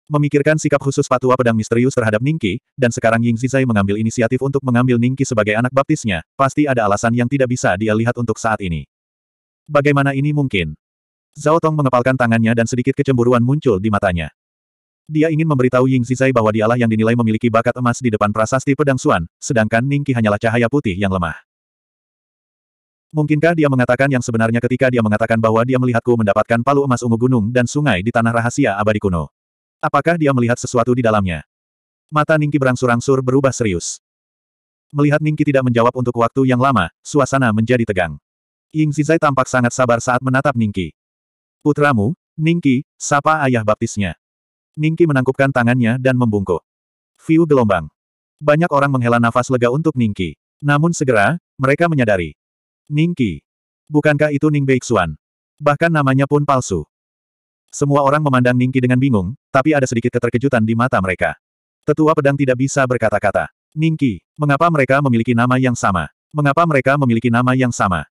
Memikirkan sikap khusus patua pedang misterius terhadap Ningki, dan sekarang Ying Zizai mengambil inisiatif untuk mengambil Ningki sebagai anak baptisnya, pasti ada alasan yang tidak bisa dia lihat untuk saat ini. Bagaimana ini mungkin? Zhao Tong mengepalkan tangannya dan sedikit kecemburuan muncul di matanya. Dia ingin memberitahu Ying Zizai bahwa dialah yang dinilai memiliki bakat emas di depan prasasti pedang Suan, sedangkan Ningki hanyalah cahaya putih yang lemah. Mungkinkah dia mengatakan yang sebenarnya ketika dia mengatakan bahwa dia melihatku mendapatkan palu emas ungu gunung dan sungai di tanah rahasia abadi kuno? Apakah dia melihat sesuatu di dalamnya? Mata Ningki berangsur-angsur berubah serius. Melihat Ningki tidak menjawab untuk waktu yang lama, suasana menjadi tegang. Ying Zizai tampak sangat sabar saat menatap Ningki. Putramu, Ningki, sapa ayah baptisnya. Ningki menangkupkan tangannya dan membungkuk. View gelombang. Banyak orang menghela nafas lega untuk Ningki. Namun segera, mereka menyadari. Ningqi. Bukankah itu Ning Beixuan? Bahkan namanya pun palsu. Semua orang memandang Ningqi dengan bingung, tapi ada sedikit keterkejutan di mata mereka. Tetua pedang tidak bisa berkata-kata. Ningqi, mengapa mereka memiliki nama yang sama? Mengapa mereka memiliki nama yang sama?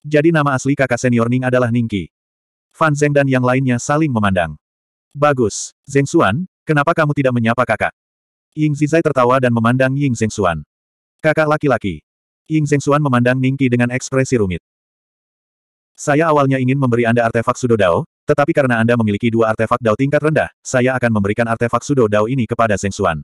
Jadi nama asli kakak senior Ning adalah Ningqi. Fan Zeng dan yang lainnya saling memandang. Bagus, Zeng Xuan, kenapa kamu tidak menyapa kakak? Ying Zizai tertawa dan memandang Ying Zeng Xuan. Kakak laki-laki, Ying Zhengxuan memandang Ningki dengan ekspresi rumit. Saya awalnya ingin memberi Anda artefak Sudo Dao, tetapi karena Anda memiliki dua artefak Dao tingkat rendah, saya akan memberikan artefak Sudo Dao ini kepada Zhengxuan.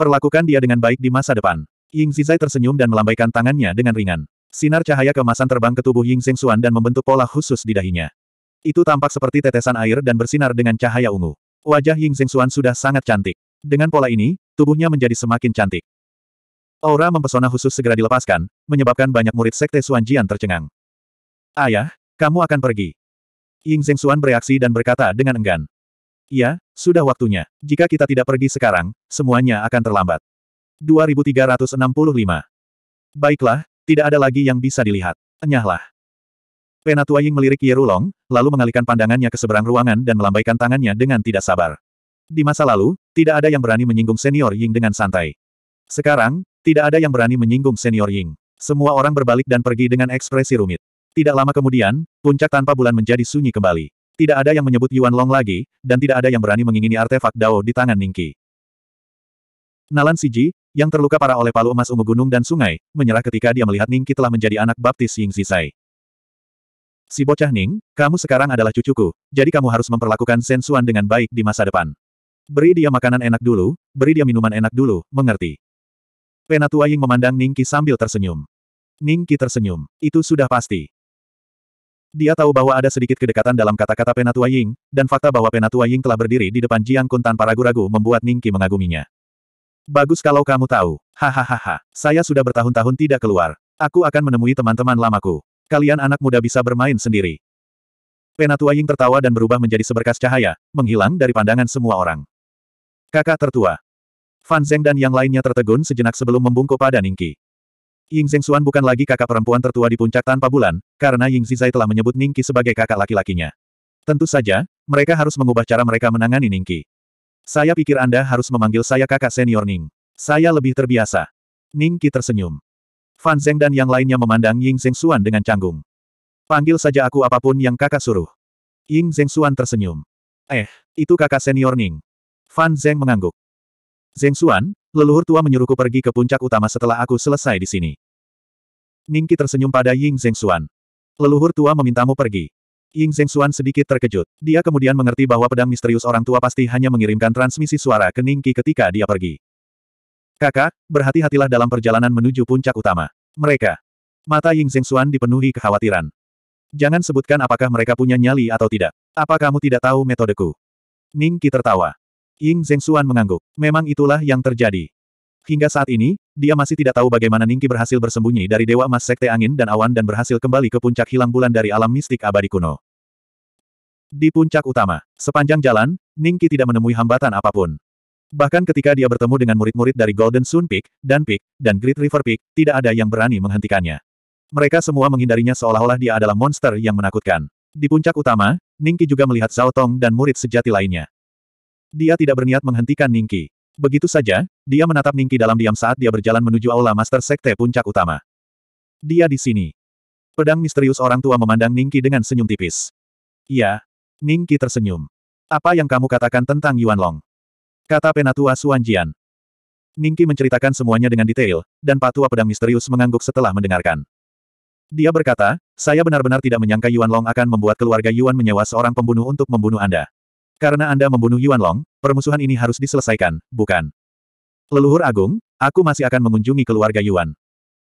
Perlakukan dia dengan baik di masa depan. Ying Zizai tersenyum dan melambaikan tangannya dengan ringan. Sinar cahaya kemasan terbang ke tubuh Ying Zhengxuan dan membentuk pola khusus di dahinya. Itu tampak seperti tetesan air dan bersinar dengan cahaya ungu. Wajah Ying Zhengxuan sudah sangat cantik. Dengan pola ini, tubuhnya menjadi semakin cantik. Aura mempesona khusus segera dilepaskan, menyebabkan banyak murid sekte Suanjian tercengang. Ayah, kamu akan pergi. Ying Zhengxuan bereaksi dan berkata dengan enggan. Iya, sudah waktunya. Jika kita tidak pergi sekarang, semuanya akan terlambat. 2365. Baiklah, tidak ada lagi yang bisa dilihat. Enyahlah. Penatua Ying melirik Ye Rulong, lalu mengalihkan pandangannya ke seberang ruangan dan melambaikan tangannya dengan tidak sabar. Di masa lalu, tidak ada yang berani menyinggung senior Ying dengan santai. Sekarang, tidak ada yang berani menyinggung senior Ying. Semua orang berbalik dan pergi dengan ekspresi rumit. Tidak lama kemudian, puncak tanpa bulan menjadi sunyi kembali. Tidak ada yang menyebut Yuan Long lagi, dan tidak ada yang berani mengingini artefak Dao di tangan Ningki. Nalan Siji, yang terluka parah oleh palu emas ungu gunung dan sungai, menyerah ketika dia melihat Ningki telah menjadi anak baptis Ying Zisai. Si bocah Ning, kamu sekarang adalah cucuku, jadi kamu harus memperlakukan Sensuan dengan baik di masa depan. Beri dia makanan enak dulu, beri dia minuman enak dulu, mengerti. Penatua Ying memandang Ningki sambil tersenyum. Ningki tersenyum. Itu sudah pasti. Dia tahu bahwa ada sedikit kedekatan dalam kata-kata Penatua Ying, dan fakta bahwa Penatua Ying telah berdiri di depan Jiang Kun tanpa ragu-ragu membuat Ningki mengaguminya. Bagus kalau kamu tahu. Hahaha, saya sudah bertahun-tahun tidak keluar. Aku akan menemui teman-teman lamaku. Kalian anak muda bisa bermain sendiri. Penatua Ying tertawa dan berubah menjadi seberkas cahaya, menghilang dari pandangan semua orang. Kakak tertua, Fan Zeng dan yang lainnya tertegun sejenak sebelum membungkuk pada Qi. Ying Xuan bukan lagi kakak perempuan tertua di puncak tanpa bulan, karena Ying Zizai telah menyebut Qi sebagai kakak laki-lakinya. Tentu saja, mereka harus mengubah cara mereka menangani Qi. Saya pikir Anda harus memanggil saya kakak senior Ning. Saya lebih terbiasa. Qi tersenyum. Fan Zeng dan yang lainnya memandang Ying Xuan dengan canggung. Panggil saja aku apapun yang kakak suruh. Ying Xuan tersenyum. Eh, itu kakak senior Ning. Fan Zeng mengangguk. Zeng Xuan, leluhur tua menyuruhku pergi ke puncak utama setelah aku selesai di sini. Ningki tersenyum pada Ying Zeng Xuan. Leluhur tua memintamu pergi. Ying Zeng Xuan sedikit terkejut. Dia kemudian mengerti bahwa pedang misterius orang tua pasti hanya mengirimkan transmisi suara ke Ningki ketika dia pergi. Kakak, berhati-hatilah dalam perjalanan menuju puncak utama. Mereka. Mata Ying Zeng Xuan dipenuhi kekhawatiran. Jangan sebutkan apakah mereka punya nyali atau tidak. Apa kamu tidak tahu metodeku? Ningki tertawa. Ying Zhengxuan mengangguk. Memang itulah yang terjadi. Hingga saat ini, dia masih tidak tahu bagaimana Ningki berhasil bersembunyi dari Dewa Emas Sekte Angin dan Awan dan berhasil kembali ke puncak hilang bulan dari alam mistik abadi kuno. Di puncak utama, sepanjang jalan, Ningki tidak menemui hambatan apapun. Bahkan ketika dia bertemu dengan murid-murid dari Golden Sun Peak, Dan Peak, dan Great River Peak, tidak ada yang berani menghentikannya. Mereka semua menghindarinya seolah-olah dia adalah monster yang menakutkan. Di puncak utama, Ningki juga melihat Zhao Tong dan murid sejati lainnya. Dia tidak berniat menghentikan Ningki. Begitu saja, dia menatap Ningki dalam diam saat dia berjalan menuju aula Master Sekte Puncak Utama. Dia di sini. Pedang misterius orang tua memandang Ningki dengan senyum tipis. Iya. Ningki tersenyum. Apa yang kamu katakan tentang Yuan Long? Kata penatua Suanjian. Ningki menceritakan semuanya dengan detail, dan patua pedang misterius mengangguk setelah mendengarkan. Dia berkata, saya benar-benar tidak menyangka Yuan Long akan membuat keluarga Yuan menyewa seorang pembunuh untuk membunuh Anda. Karena Anda membunuh Yuan Long, permusuhan ini harus diselesaikan, bukan? Leluhur Agung, aku masih akan mengunjungi keluarga Yuan.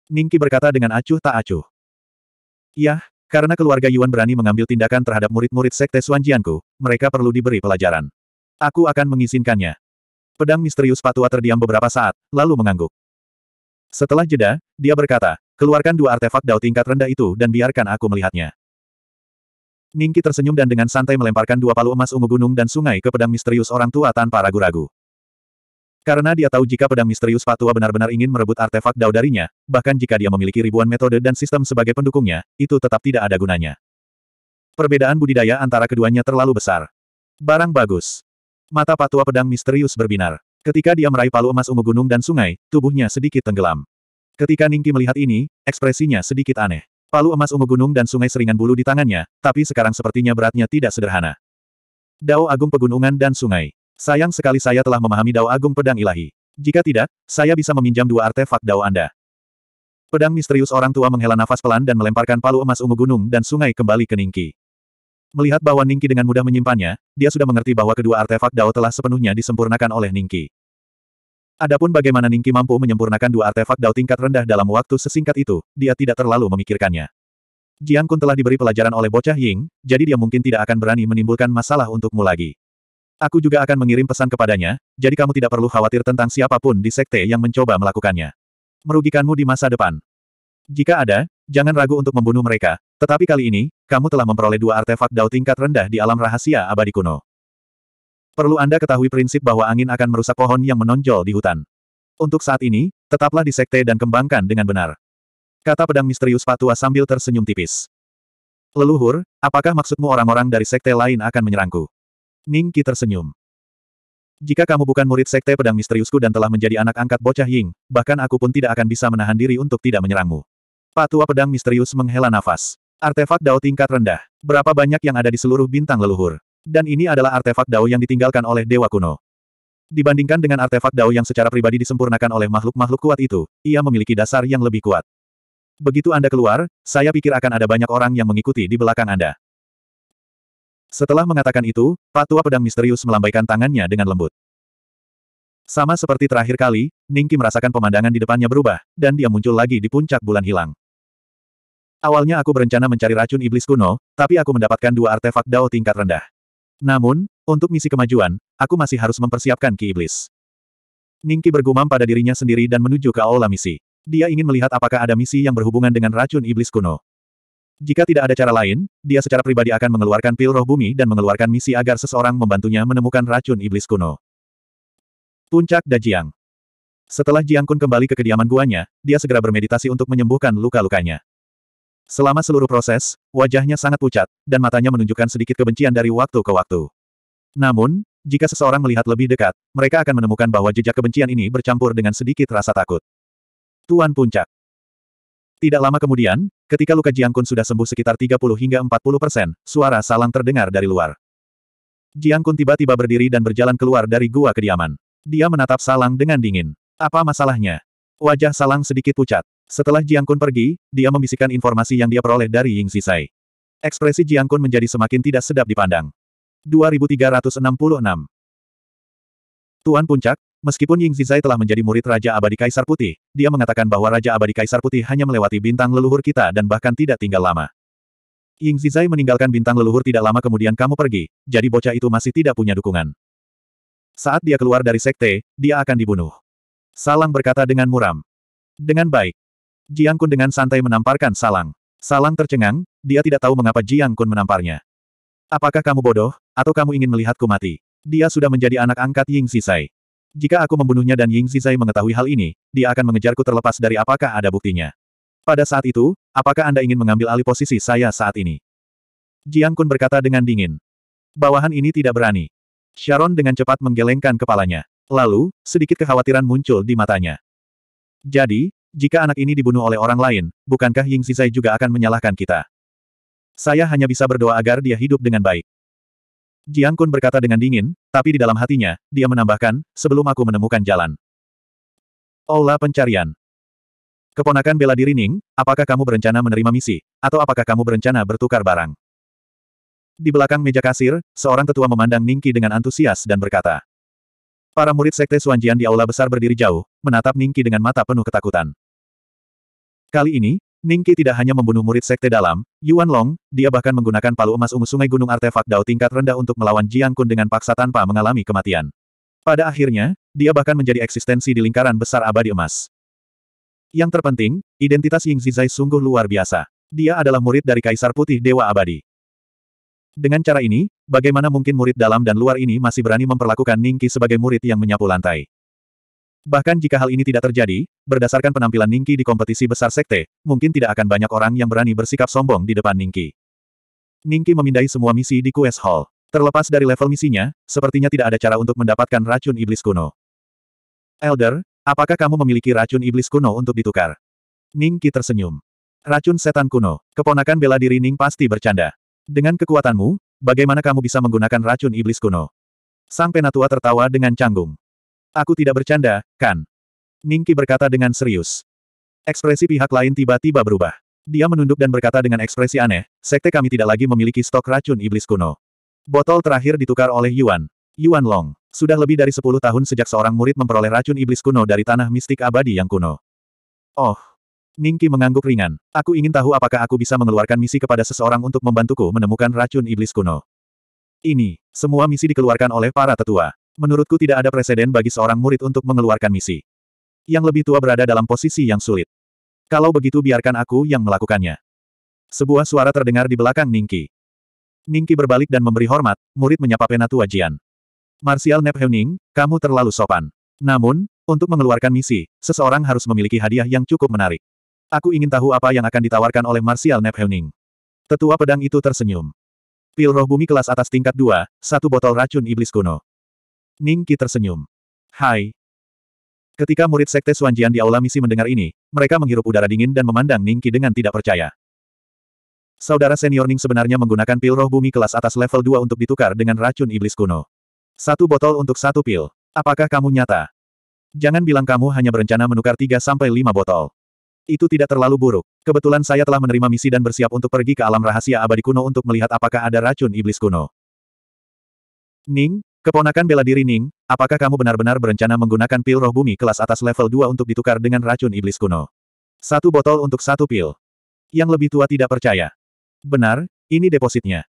Ningki berkata dengan acuh tak acuh. Yah, karena keluarga Yuan berani mengambil tindakan terhadap murid-murid sekte Suanjianku, mereka perlu diberi pelajaran. Aku akan mengizinkannya. Pedang misterius Patua terdiam beberapa saat, lalu mengangguk. Setelah jeda, dia berkata, keluarkan dua artefak dao tingkat rendah itu dan biarkan aku melihatnya. Ningki tersenyum dan dengan santai melemparkan dua palu emas ungu gunung dan sungai ke pedang misterius orang tua tanpa ragu-ragu. Karena dia tahu jika pedang misterius Patua benar-benar ingin merebut artefak Dao darinya, bahkan jika dia memiliki ribuan metode dan sistem sebagai pendukungnya, itu tetap tidak ada gunanya. Perbedaan budidaya antara keduanya terlalu besar. Barang bagus. Mata Patua pedang misterius berbinar. Ketika dia meraih palu emas ungu gunung dan sungai, tubuhnya sedikit tenggelam. Ketika Ningki melihat ini, ekspresinya sedikit aneh. Palu emas ungu gunung dan sungai seringan bulu di tangannya, tapi sekarang sepertinya beratnya tidak sederhana. Dao Agung Pegunungan dan Sungai. Sayang sekali saya telah memahami Dao Agung Pedang Ilahi. Jika tidak, saya bisa meminjam dua artefak Dao Anda. Pedang misterius orang tua menghela nafas pelan dan melemparkan palu emas ungu gunung dan sungai kembali ke Ningki. Melihat bahwa Ningki dengan mudah menyimpannya, dia sudah mengerti bahwa kedua artefak Dao telah sepenuhnya disempurnakan oleh Ningki. Adapun bagaimana Ningki mampu menyempurnakan dua artefak dao tingkat rendah dalam waktu sesingkat itu, dia tidak terlalu memikirkannya. Jiang Kun telah diberi pelajaran oleh bocah Ying, jadi dia mungkin tidak akan berani menimbulkan masalah untukmu lagi. Aku juga akan mengirim pesan kepadanya, jadi kamu tidak perlu khawatir tentang siapapun di sekte yang mencoba melakukannya. Merugikanmu di masa depan. Jika ada, jangan ragu untuk membunuh mereka, tetapi kali ini, kamu telah memperoleh dua artefak dao tingkat rendah di alam rahasia abadi kuno. Perlu Anda ketahui prinsip bahwa angin akan merusak pohon yang menonjol di hutan. Untuk saat ini, tetaplah di sekte dan kembangkan dengan benar. Kata pedang misterius Patua sambil tersenyum tipis. Leluhur, apakah maksudmu orang-orang dari sekte lain akan menyerangku? Ningki tersenyum. Jika kamu bukan murid sekte pedang misteriusku dan telah menjadi anak angkat bocah Ying, bahkan aku pun tidak akan bisa menahan diri untuk tidak menyerangmu. Patua pedang misterius menghela nafas. Artefak Dao tingkat rendah. Berapa banyak yang ada di seluruh bintang leluhur? Dan ini adalah artefak Dao yang ditinggalkan oleh Dewa Kuno. Dibandingkan dengan artefak Dao yang secara pribadi disempurnakan oleh makhluk-makhluk kuat itu, ia memiliki dasar yang lebih kuat. Begitu Anda keluar, saya pikir akan ada banyak orang yang mengikuti di belakang Anda. Setelah mengatakan itu, Pak Tua Pedang Misterius melambaikan tangannya dengan lembut. Sama seperti terakhir kali, Ningki merasakan pemandangan di depannya berubah, dan dia muncul lagi di puncak bulan hilang. Awalnya aku berencana mencari racun iblis kuno, tapi aku mendapatkan dua artefak Dao tingkat rendah. Namun, untuk misi kemajuan, aku masih harus mempersiapkan Ki Iblis. Ningki bergumam pada dirinya sendiri dan menuju ke aula misi. Dia ingin melihat apakah ada misi yang berhubungan dengan racun iblis kuno. Jika tidak ada cara lain, dia secara pribadi akan mengeluarkan pil roh bumi dan mengeluarkan misi agar seseorang membantunya menemukan racun iblis kuno. Puncak Dajiang Setelah Jiang Kun kembali ke kediaman guanya, dia segera bermeditasi untuk menyembuhkan luka-lukanya. Selama seluruh proses, wajahnya sangat pucat, dan matanya menunjukkan sedikit kebencian dari waktu ke waktu. Namun, jika seseorang melihat lebih dekat, mereka akan menemukan bahwa jejak kebencian ini bercampur dengan sedikit rasa takut. Tuan Puncak Tidak lama kemudian, ketika luka Jiang Kun sudah sembuh sekitar 30 hingga 40 persen, suara salang terdengar dari luar. Jiang Kun tiba-tiba berdiri dan berjalan keluar dari gua kediaman. Dia menatap salang dengan dingin. Apa masalahnya? Wajah salang sedikit pucat. Setelah Jiang Kun pergi, dia membisikkan informasi yang dia peroleh dari Ying Zisai. Ekspresi Jiang Kun menjadi semakin tidak sedap dipandang. 2366 Tuan Puncak, meskipun Ying Zizai telah menjadi murid Raja Abadi Kaisar Putih, dia mengatakan bahwa Raja Abadi Kaisar Putih hanya melewati bintang leluhur kita dan bahkan tidak tinggal lama. Ying Zizai meninggalkan bintang leluhur tidak lama kemudian kamu pergi, jadi bocah itu masih tidak punya dukungan. Saat dia keluar dari sekte, dia akan dibunuh. Salang berkata dengan muram. Dengan baik, Jiang Kun dengan santai menamparkan Salang. Salang tercengang, dia tidak tahu mengapa Jiang Kun menamparnya. Apakah kamu bodoh, atau kamu ingin melihatku mati? Dia sudah menjadi anak angkat Ying Sisai. Jika aku membunuhnya dan Ying Zizai mengetahui hal ini, dia akan mengejarku terlepas dari apakah ada buktinya. Pada saat itu, apakah Anda ingin mengambil alih posisi saya saat ini? Jiang Kun berkata dengan dingin. Bawahan ini tidak berani. Sharon dengan cepat menggelengkan kepalanya. Lalu, sedikit kekhawatiran muncul di matanya. Jadi, jika anak ini dibunuh oleh orang lain, bukankah Ying Zizai juga akan menyalahkan kita? Saya hanya bisa berdoa agar dia hidup dengan baik. Jiang Kun berkata dengan dingin, tapi di dalam hatinya, dia menambahkan, sebelum aku menemukan jalan. Aula pencarian. Keponakan bela diri Ning, apakah kamu berencana menerima misi, atau apakah kamu berencana bertukar barang? Di belakang meja kasir, seorang tetua memandang Ningki dengan antusias dan berkata, Para murid sekte Suanjian di aula besar berdiri jauh, menatap Ningki dengan mata penuh ketakutan. Kali ini, Ningki tidak hanya membunuh murid sekte dalam, Yuan Long, dia bahkan menggunakan palu emas ungu sungai gunung artefak Dao tingkat rendah untuk melawan Jiang Kun dengan paksa tanpa mengalami kematian. Pada akhirnya, dia bahkan menjadi eksistensi di lingkaran besar abadi emas. Yang terpenting, identitas Ying Zizai sungguh luar biasa. Dia adalah murid dari Kaisar Putih Dewa Abadi. Dengan cara ini, Bagaimana mungkin murid dalam dan luar ini masih berani memperlakukan Ningki sebagai murid yang menyapu lantai? Bahkan jika hal ini tidak terjadi, berdasarkan penampilan Ningki di kompetisi besar sekte, mungkin tidak akan banyak orang yang berani bersikap sombong di depan Ningki. Ningki memindai semua misi di Quest Hall. Terlepas dari level misinya, sepertinya tidak ada cara untuk mendapatkan racun iblis kuno. Elder, apakah kamu memiliki racun iblis kuno untuk ditukar? Ningki tersenyum. Racun setan kuno, keponakan bela diri Ning pasti bercanda. Dengan kekuatanmu, bagaimana kamu bisa menggunakan racun iblis kuno? Sang penatua tertawa dengan canggung. Aku tidak bercanda, kan? Ningki berkata dengan serius. Ekspresi pihak lain tiba-tiba berubah. Dia menunduk dan berkata dengan ekspresi aneh, sekte kami tidak lagi memiliki stok racun iblis kuno. Botol terakhir ditukar oleh Yuan. Yuan Long. Sudah lebih dari 10 tahun sejak seorang murid memperoleh racun iblis kuno dari tanah mistik abadi yang kuno. Oh, Ningki mengangguk ringan. Aku ingin tahu apakah aku bisa mengeluarkan misi kepada seseorang untuk membantuku menemukan racun iblis kuno. Ini, semua misi dikeluarkan oleh para tetua. Menurutku tidak ada presiden bagi seorang murid untuk mengeluarkan misi. Yang lebih tua berada dalam posisi yang sulit. Kalau begitu biarkan aku yang melakukannya. Sebuah suara terdengar di belakang Ningki. Ningki berbalik dan memberi hormat, murid menyapa Penatua Jian. Marsial Nephewning, kamu terlalu sopan. Namun, untuk mengeluarkan misi, seseorang harus memiliki hadiah yang cukup menarik. Aku ingin tahu apa yang akan ditawarkan oleh Marsial Nepheuning. Tetua pedang itu tersenyum. Pil roh bumi kelas atas tingkat 2, satu botol racun iblis kuno. Ningki tersenyum. Hai. Ketika murid sekte Suanjian di aula misi mendengar ini, mereka menghirup udara dingin dan memandang Ningki dengan tidak percaya. Saudara senior Ning sebenarnya menggunakan pil roh bumi kelas atas level 2 untuk ditukar dengan racun iblis kuno. Satu botol untuk satu pil. Apakah kamu nyata? Jangan bilang kamu hanya berencana menukar 3 sampai 5 botol. Itu tidak terlalu buruk. Kebetulan saya telah menerima misi dan bersiap untuk pergi ke alam rahasia abadi kuno untuk melihat apakah ada racun iblis kuno. Ning, keponakan bela diri Ning, apakah kamu benar-benar berencana menggunakan pil roh bumi kelas atas level 2 untuk ditukar dengan racun iblis kuno? Satu botol untuk satu pil. Yang lebih tua tidak percaya. Benar, ini depositnya.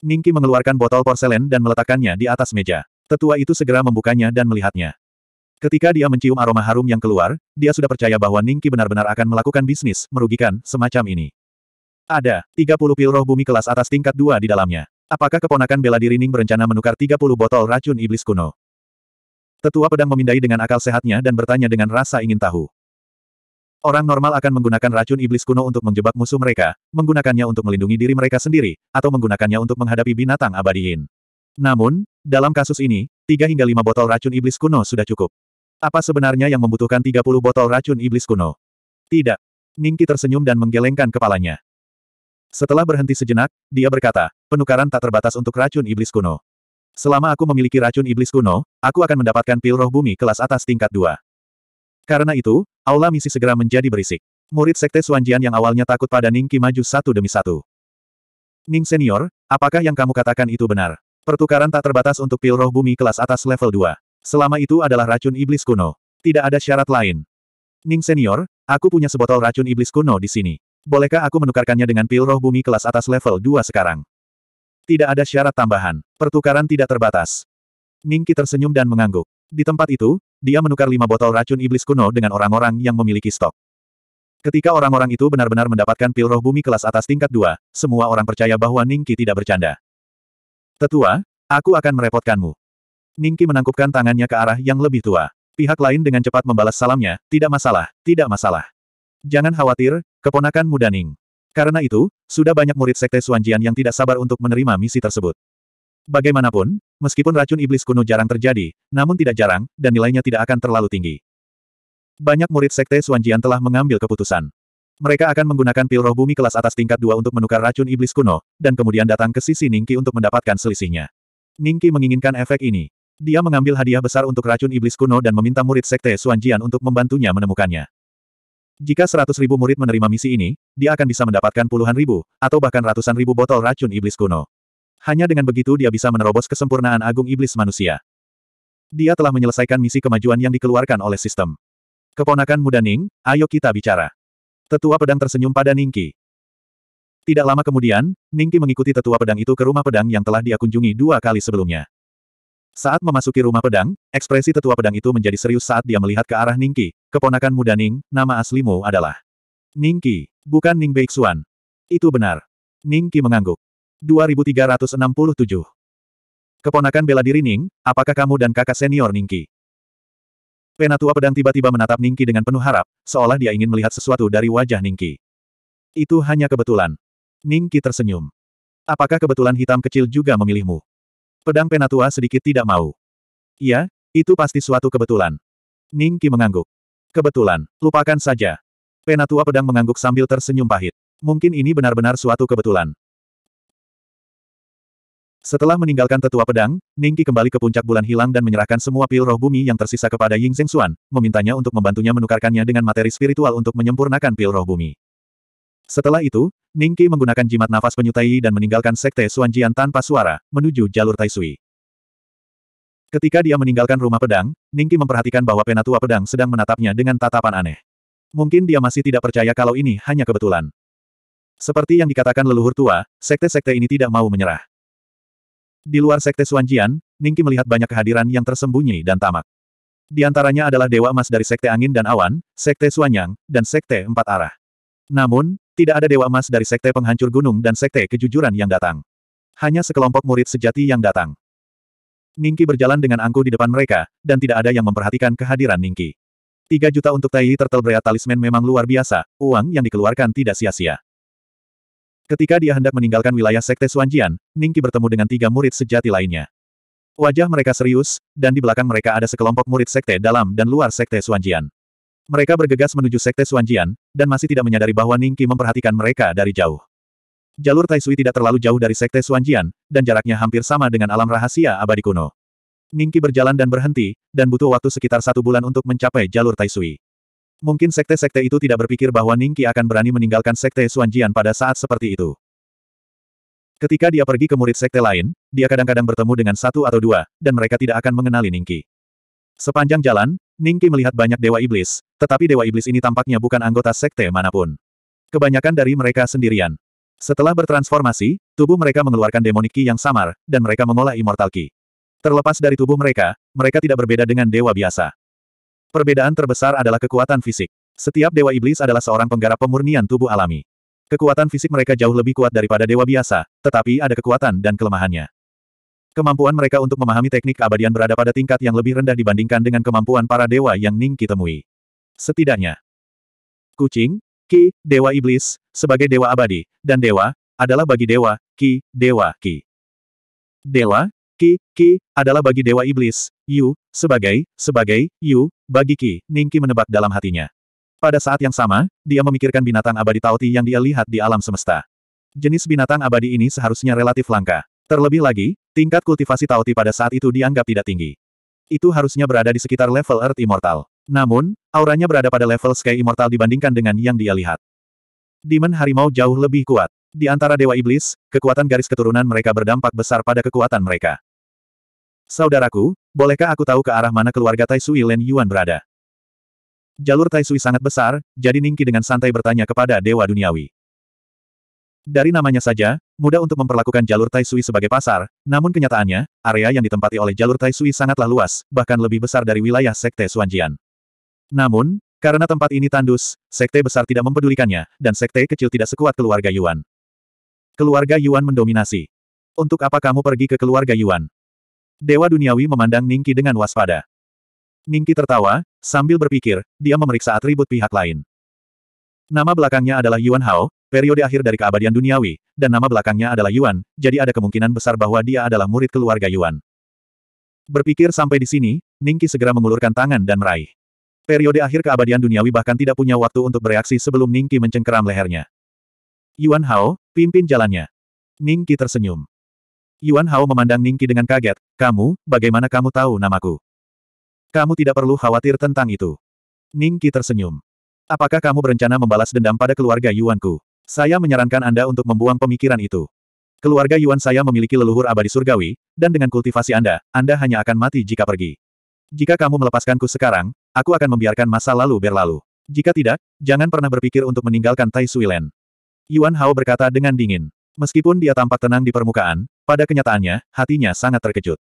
Ningki mengeluarkan botol porselen dan meletakkannya di atas meja. Tetua itu segera membukanya dan melihatnya. Ketika dia mencium aroma harum yang keluar, dia sudah percaya bahwa Ningki benar-benar akan melakukan bisnis merugikan semacam ini. Ada 30 pil roh bumi kelas atas tingkat 2 di dalamnya. Apakah keponakan bela diri Ning berencana menukar 30 botol racun iblis kuno? Tetua pedang memindai dengan akal sehatnya dan bertanya dengan rasa ingin tahu. Orang normal akan menggunakan racun iblis kuno untuk menjebak musuh mereka, menggunakannya untuk melindungi diri mereka sendiri, atau menggunakannya untuk menghadapi binatang abadiin. Namun, dalam kasus ini, 3 hingga 5 botol racun iblis kuno sudah cukup. Apa sebenarnya yang membutuhkan 30 botol racun iblis kuno? Tidak. Ningki tersenyum dan menggelengkan kepalanya. Setelah berhenti sejenak, dia berkata, penukaran tak terbatas untuk racun iblis kuno. Selama aku memiliki racun iblis kuno, aku akan mendapatkan pil roh bumi kelas atas tingkat 2. Karena itu, aula misi segera menjadi berisik. Murid sekte Suanjian yang awalnya takut pada Ningki maju satu demi satu. Ning senior, apakah yang kamu katakan itu benar? Pertukaran tak terbatas untuk pil roh bumi kelas atas level 2. Selama itu adalah racun iblis kuno. Tidak ada syarat lain. Ning senior, aku punya sebotol racun iblis kuno di sini. Bolehkah aku menukarkannya dengan pil roh bumi kelas atas level 2 sekarang? Tidak ada syarat tambahan. Pertukaran tidak terbatas. Ning Ki tersenyum dan mengangguk. Di tempat itu, dia menukar lima botol racun iblis kuno dengan orang-orang yang memiliki stok. Ketika orang-orang itu benar-benar mendapatkan pil roh bumi kelas atas tingkat 2, semua orang percaya bahwa Ning Ki tidak bercanda. Tetua, aku akan merepotkanmu. Ningki menangkupkan tangannya ke arah yang lebih tua. Pihak lain dengan cepat membalas salamnya, tidak masalah, tidak masalah. Jangan khawatir, keponakan muda Ning. Karena itu, sudah banyak murid Sekte Suanjian yang tidak sabar untuk menerima misi tersebut. Bagaimanapun, meskipun racun iblis kuno jarang terjadi, namun tidak jarang, dan nilainya tidak akan terlalu tinggi. Banyak murid Sekte Suanjian telah mengambil keputusan. Mereka akan menggunakan pil roh bumi kelas atas tingkat 2 untuk menukar racun iblis kuno, dan kemudian datang ke sisi Ningki untuk mendapatkan selisihnya. Ningki menginginkan efek ini. Dia mengambil hadiah besar untuk racun iblis kuno dan meminta murid sekte Suanjian untuk membantunya menemukannya. Jika seratus ribu murid menerima misi ini, dia akan bisa mendapatkan puluhan ribu, atau bahkan ratusan ribu botol racun iblis kuno. Hanya dengan begitu dia bisa menerobos kesempurnaan agung iblis manusia. Dia telah menyelesaikan misi kemajuan yang dikeluarkan oleh sistem. Keponakan muda Ning, ayo kita bicara. Tetua pedang tersenyum pada Ningki. Tidak lama kemudian, Ningki mengikuti tetua pedang itu ke rumah pedang yang telah dia kunjungi dua kali sebelumnya. Saat memasuki rumah pedang, ekspresi tetua pedang itu menjadi serius saat dia melihat ke arah Ningki, keponakan muda Ning, nama aslimu adalah Ningki, bukan Ning Beixuan. Itu benar. Ningki mengangguk. 2367. Keponakan bela diri Ning, apakah kamu dan kakak senior Ningki? Penatua pedang tiba-tiba menatap Ningki dengan penuh harap, seolah dia ingin melihat sesuatu dari wajah Ningki. Itu hanya kebetulan. Ningki tersenyum. Apakah kebetulan hitam kecil juga memilihmu? Pedang Penatua sedikit tidak mau. Iya, itu pasti suatu kebetulan. Ning Qi mengangguk. Kebetulan, lupakan saja. Penatua pedang mengangguk sambil tersenyum pahit. Mungkin ini benar-benar suatu kebetulan. Setelah meninggalkan tetua pedang, Ning Qi kembali ke puncak bulan hilang dan menyerahkan semua pil roh bumi yang tersisa kepada Ying Zheng Xuan, memintanya untuk membantunya menukarkannya dengan materi spiritual untuk menyempurnakan pil roh bumi. Setelah itu, Ningki menggunakan jimat nafas penyutai dan meninggalkan sekte Suanjian tanpa suara, menuju jalur Taisui. Ketika dia meninggalkan rumah pedang, Ningki memperhatikan bahwa penatua pedang sedang menatapnya dengan tatapan aneh. Mungkin dia masih tidak percaya kalau ini hanya kebetulan. Seperti yang dikatakan leluhur tua, sekte-sekte ini tidak mau menyerah. Di luar sekte Suanjian, Ningki melihat banyak kehadiran yang tersembunyi dan tamak. Di antaranya adalah Dewa Emas dari Sekte Angin dan Awan, Sekte Suanyang, dan Sekte Empat Arah. Namun, tidak ada Dewa Emas dari Sekte Penghancur Gunung dan Sekte Kejujuran yang datang. Hanya sekelompok murid sejati yang datang. Ningki berjalan dengan angkuh di depan mereka, dan tidak ada yang memperhatikan kehadiran Ningki. Tiga juta untuk Tai Brea Talisman memang luar biasa, uang yang dikeluarkan tidak sia-sia. Ketika dia hendak meninggalkan wilayah Sekte Suanjian, Ningki bertemu dengan tiga murid sejati lainnya. Wajah mereka serius, dan di belakang mereka ada sekelompok murid sekte dalam dan luar sekte Suanjian. Mereka bergegas menuju Sekte Suanjian, dan masih tidak menyadari bahwa Ningki memperhatikan mereka dari jauh. Jalur Taisui tidak terlalu jauh dari Sekte Suanjian, dan jaraknya hampir sama dengan alam rahasia abadi kuno. Ningki berjalan dan berhenti, dan butuh waktu sekitar satu bulan untuk mencapai jalur Taisui. Mungkin sekte-sekte itu tidak berpikir bahwa Ningki akan berani meninggalkan sekte Suanjian pada saat seperti itu. Ketika dia pergi ke murid sekte lain, dia kadang-kadang bertemu dengan satu atau dua, dan mereka tidak akan mengenali Ningki. Sepanjang jalan, Ningki melihat banyak dewa iblis, tetapi dewa iblis ini tampaknya bukan anggota sekte manapun. Kebanyakan dari mereka sendirian. Setelah bertransformasi, tubuh mereka mengeluarkan demonik ki yang samar, dan mereka mengolah immortal ki. Terlepas dari tubuh mereka, mereka tidak berbeda dengan dewa biasa. Perbedaan terbesar adalah kekuatan fisik. Setiap dewa iblis adalah seorang penggarap pemurnian tubuh alami. Kekuatan fisik mereka jauh lebih kuat daripada dewa biasa, tetapi ada kekuatan dan kelemahannya. Kemampuan mereka untuk memahami teknik keabadian berada pada tingkat yang lebih rendah dibandingkan dengan kemampuan para dewa yang Ningki temui. Setidaknya, kucing, Ki, Dewa Iblis, sebagai Dewa Abadi, dan Dewa, adalah bagi Dewa, Ki, Dewa, Ki. Dewa, Ki, Ki, adalah bagi Dewa Iblis, Yu, sebagai, sebagai, Yu, bagi Ki, Ningki menebak dalam hatinya. Pada saat yang sama, dia memikirkan binatang abadi Tauti yang dia lihat di alam semesta. Jenis binatang abadi ini seharusnya relatif langka. Terlebih lagi, Tingkat kultivasi Taoti pada saat itu dianggap tidak tinggi. Itu harusnya berada di sekitar level Earth Immortal. Namun, auranya berada pada level Sky Immortal dibandingkan dengan yang dia lihat. Demon harimau jauh lebih kuat. Di antara Dewa Iblis, kekuatan garis keturunan mereka berdampak besar pada kekuatan mereka. Saudaraku, bolehkah aku tahu ke arah mana keluarga Taisui Len Yuan berada? Jalur Taisui sangat besar, jadi Ningki dengan santai bertanya kepada Dewa Duniawi. Dari namanya saja, mudah untuk memperlakukan jalur Tai Sui sebagai pasar, namun kenyataannya, area yang ditempati oleh jalur Tai Sui sangatlah luas, bahkan lebih besar dari wilayah Sekte Suanjian. Namun, karena tempat ini tandus, Sekte besar tidak mempedulikannya, dan Sekte kecil tidak sekuat keluarga Yuan. Keluarga Yuan mendominasi. Untuk apa kamu pergi ke keluarga Yuan? Dewa Duniawi memandang Ningki dengan waspada. Ningki tertawa, sambil berpikir, dia memeriksa atribut pihak lain. Nama belakangnya adalah Yuan Hao, periode akhir dari keabadian duniawi, dan nama belakangnya adalah Yuan, jadi ada kemungkinan besar bahwa dia adalah murid keluarga Yuan. Berpikir sampai di sini, Ningki segera mengulurkan tangan dan meraih. Periode akhir keabadian duniawi bahkan tidak punya waktu untuk bereaksi sebelum Ningki mencengkeram lehernya. Yuan Hao, pimpin jalannya. Ningki tersenyum. Yuan Hao memandang Ningki dengan kaget, kamu, bagaimana kamu tahu namaku? Kamu tidak perlu khawatir tentang itu. Ningki tersenyum. Apakah kamu berencana membalas dendam pada keluarga Yuanku? Saya menyarankan Anda untuk membuang pemikiran itu. Keluarga Yuan saya memiliki leluhur abadi surgawi, dan dengan kultivasi Anda, Anda hanya akan mati jika pergi. Jika kamu melepaskanku sekarang, aku akan membiarkan masa lalu berlalu. Jika tidak, jangan pernah berpikir untuk meninggalkan Tai Suilen. Yuan Hao berkata dengan dingin. Meskipun dia tampak tenang di permukaan, pada kenyataannya, hatinya sangat terkejut.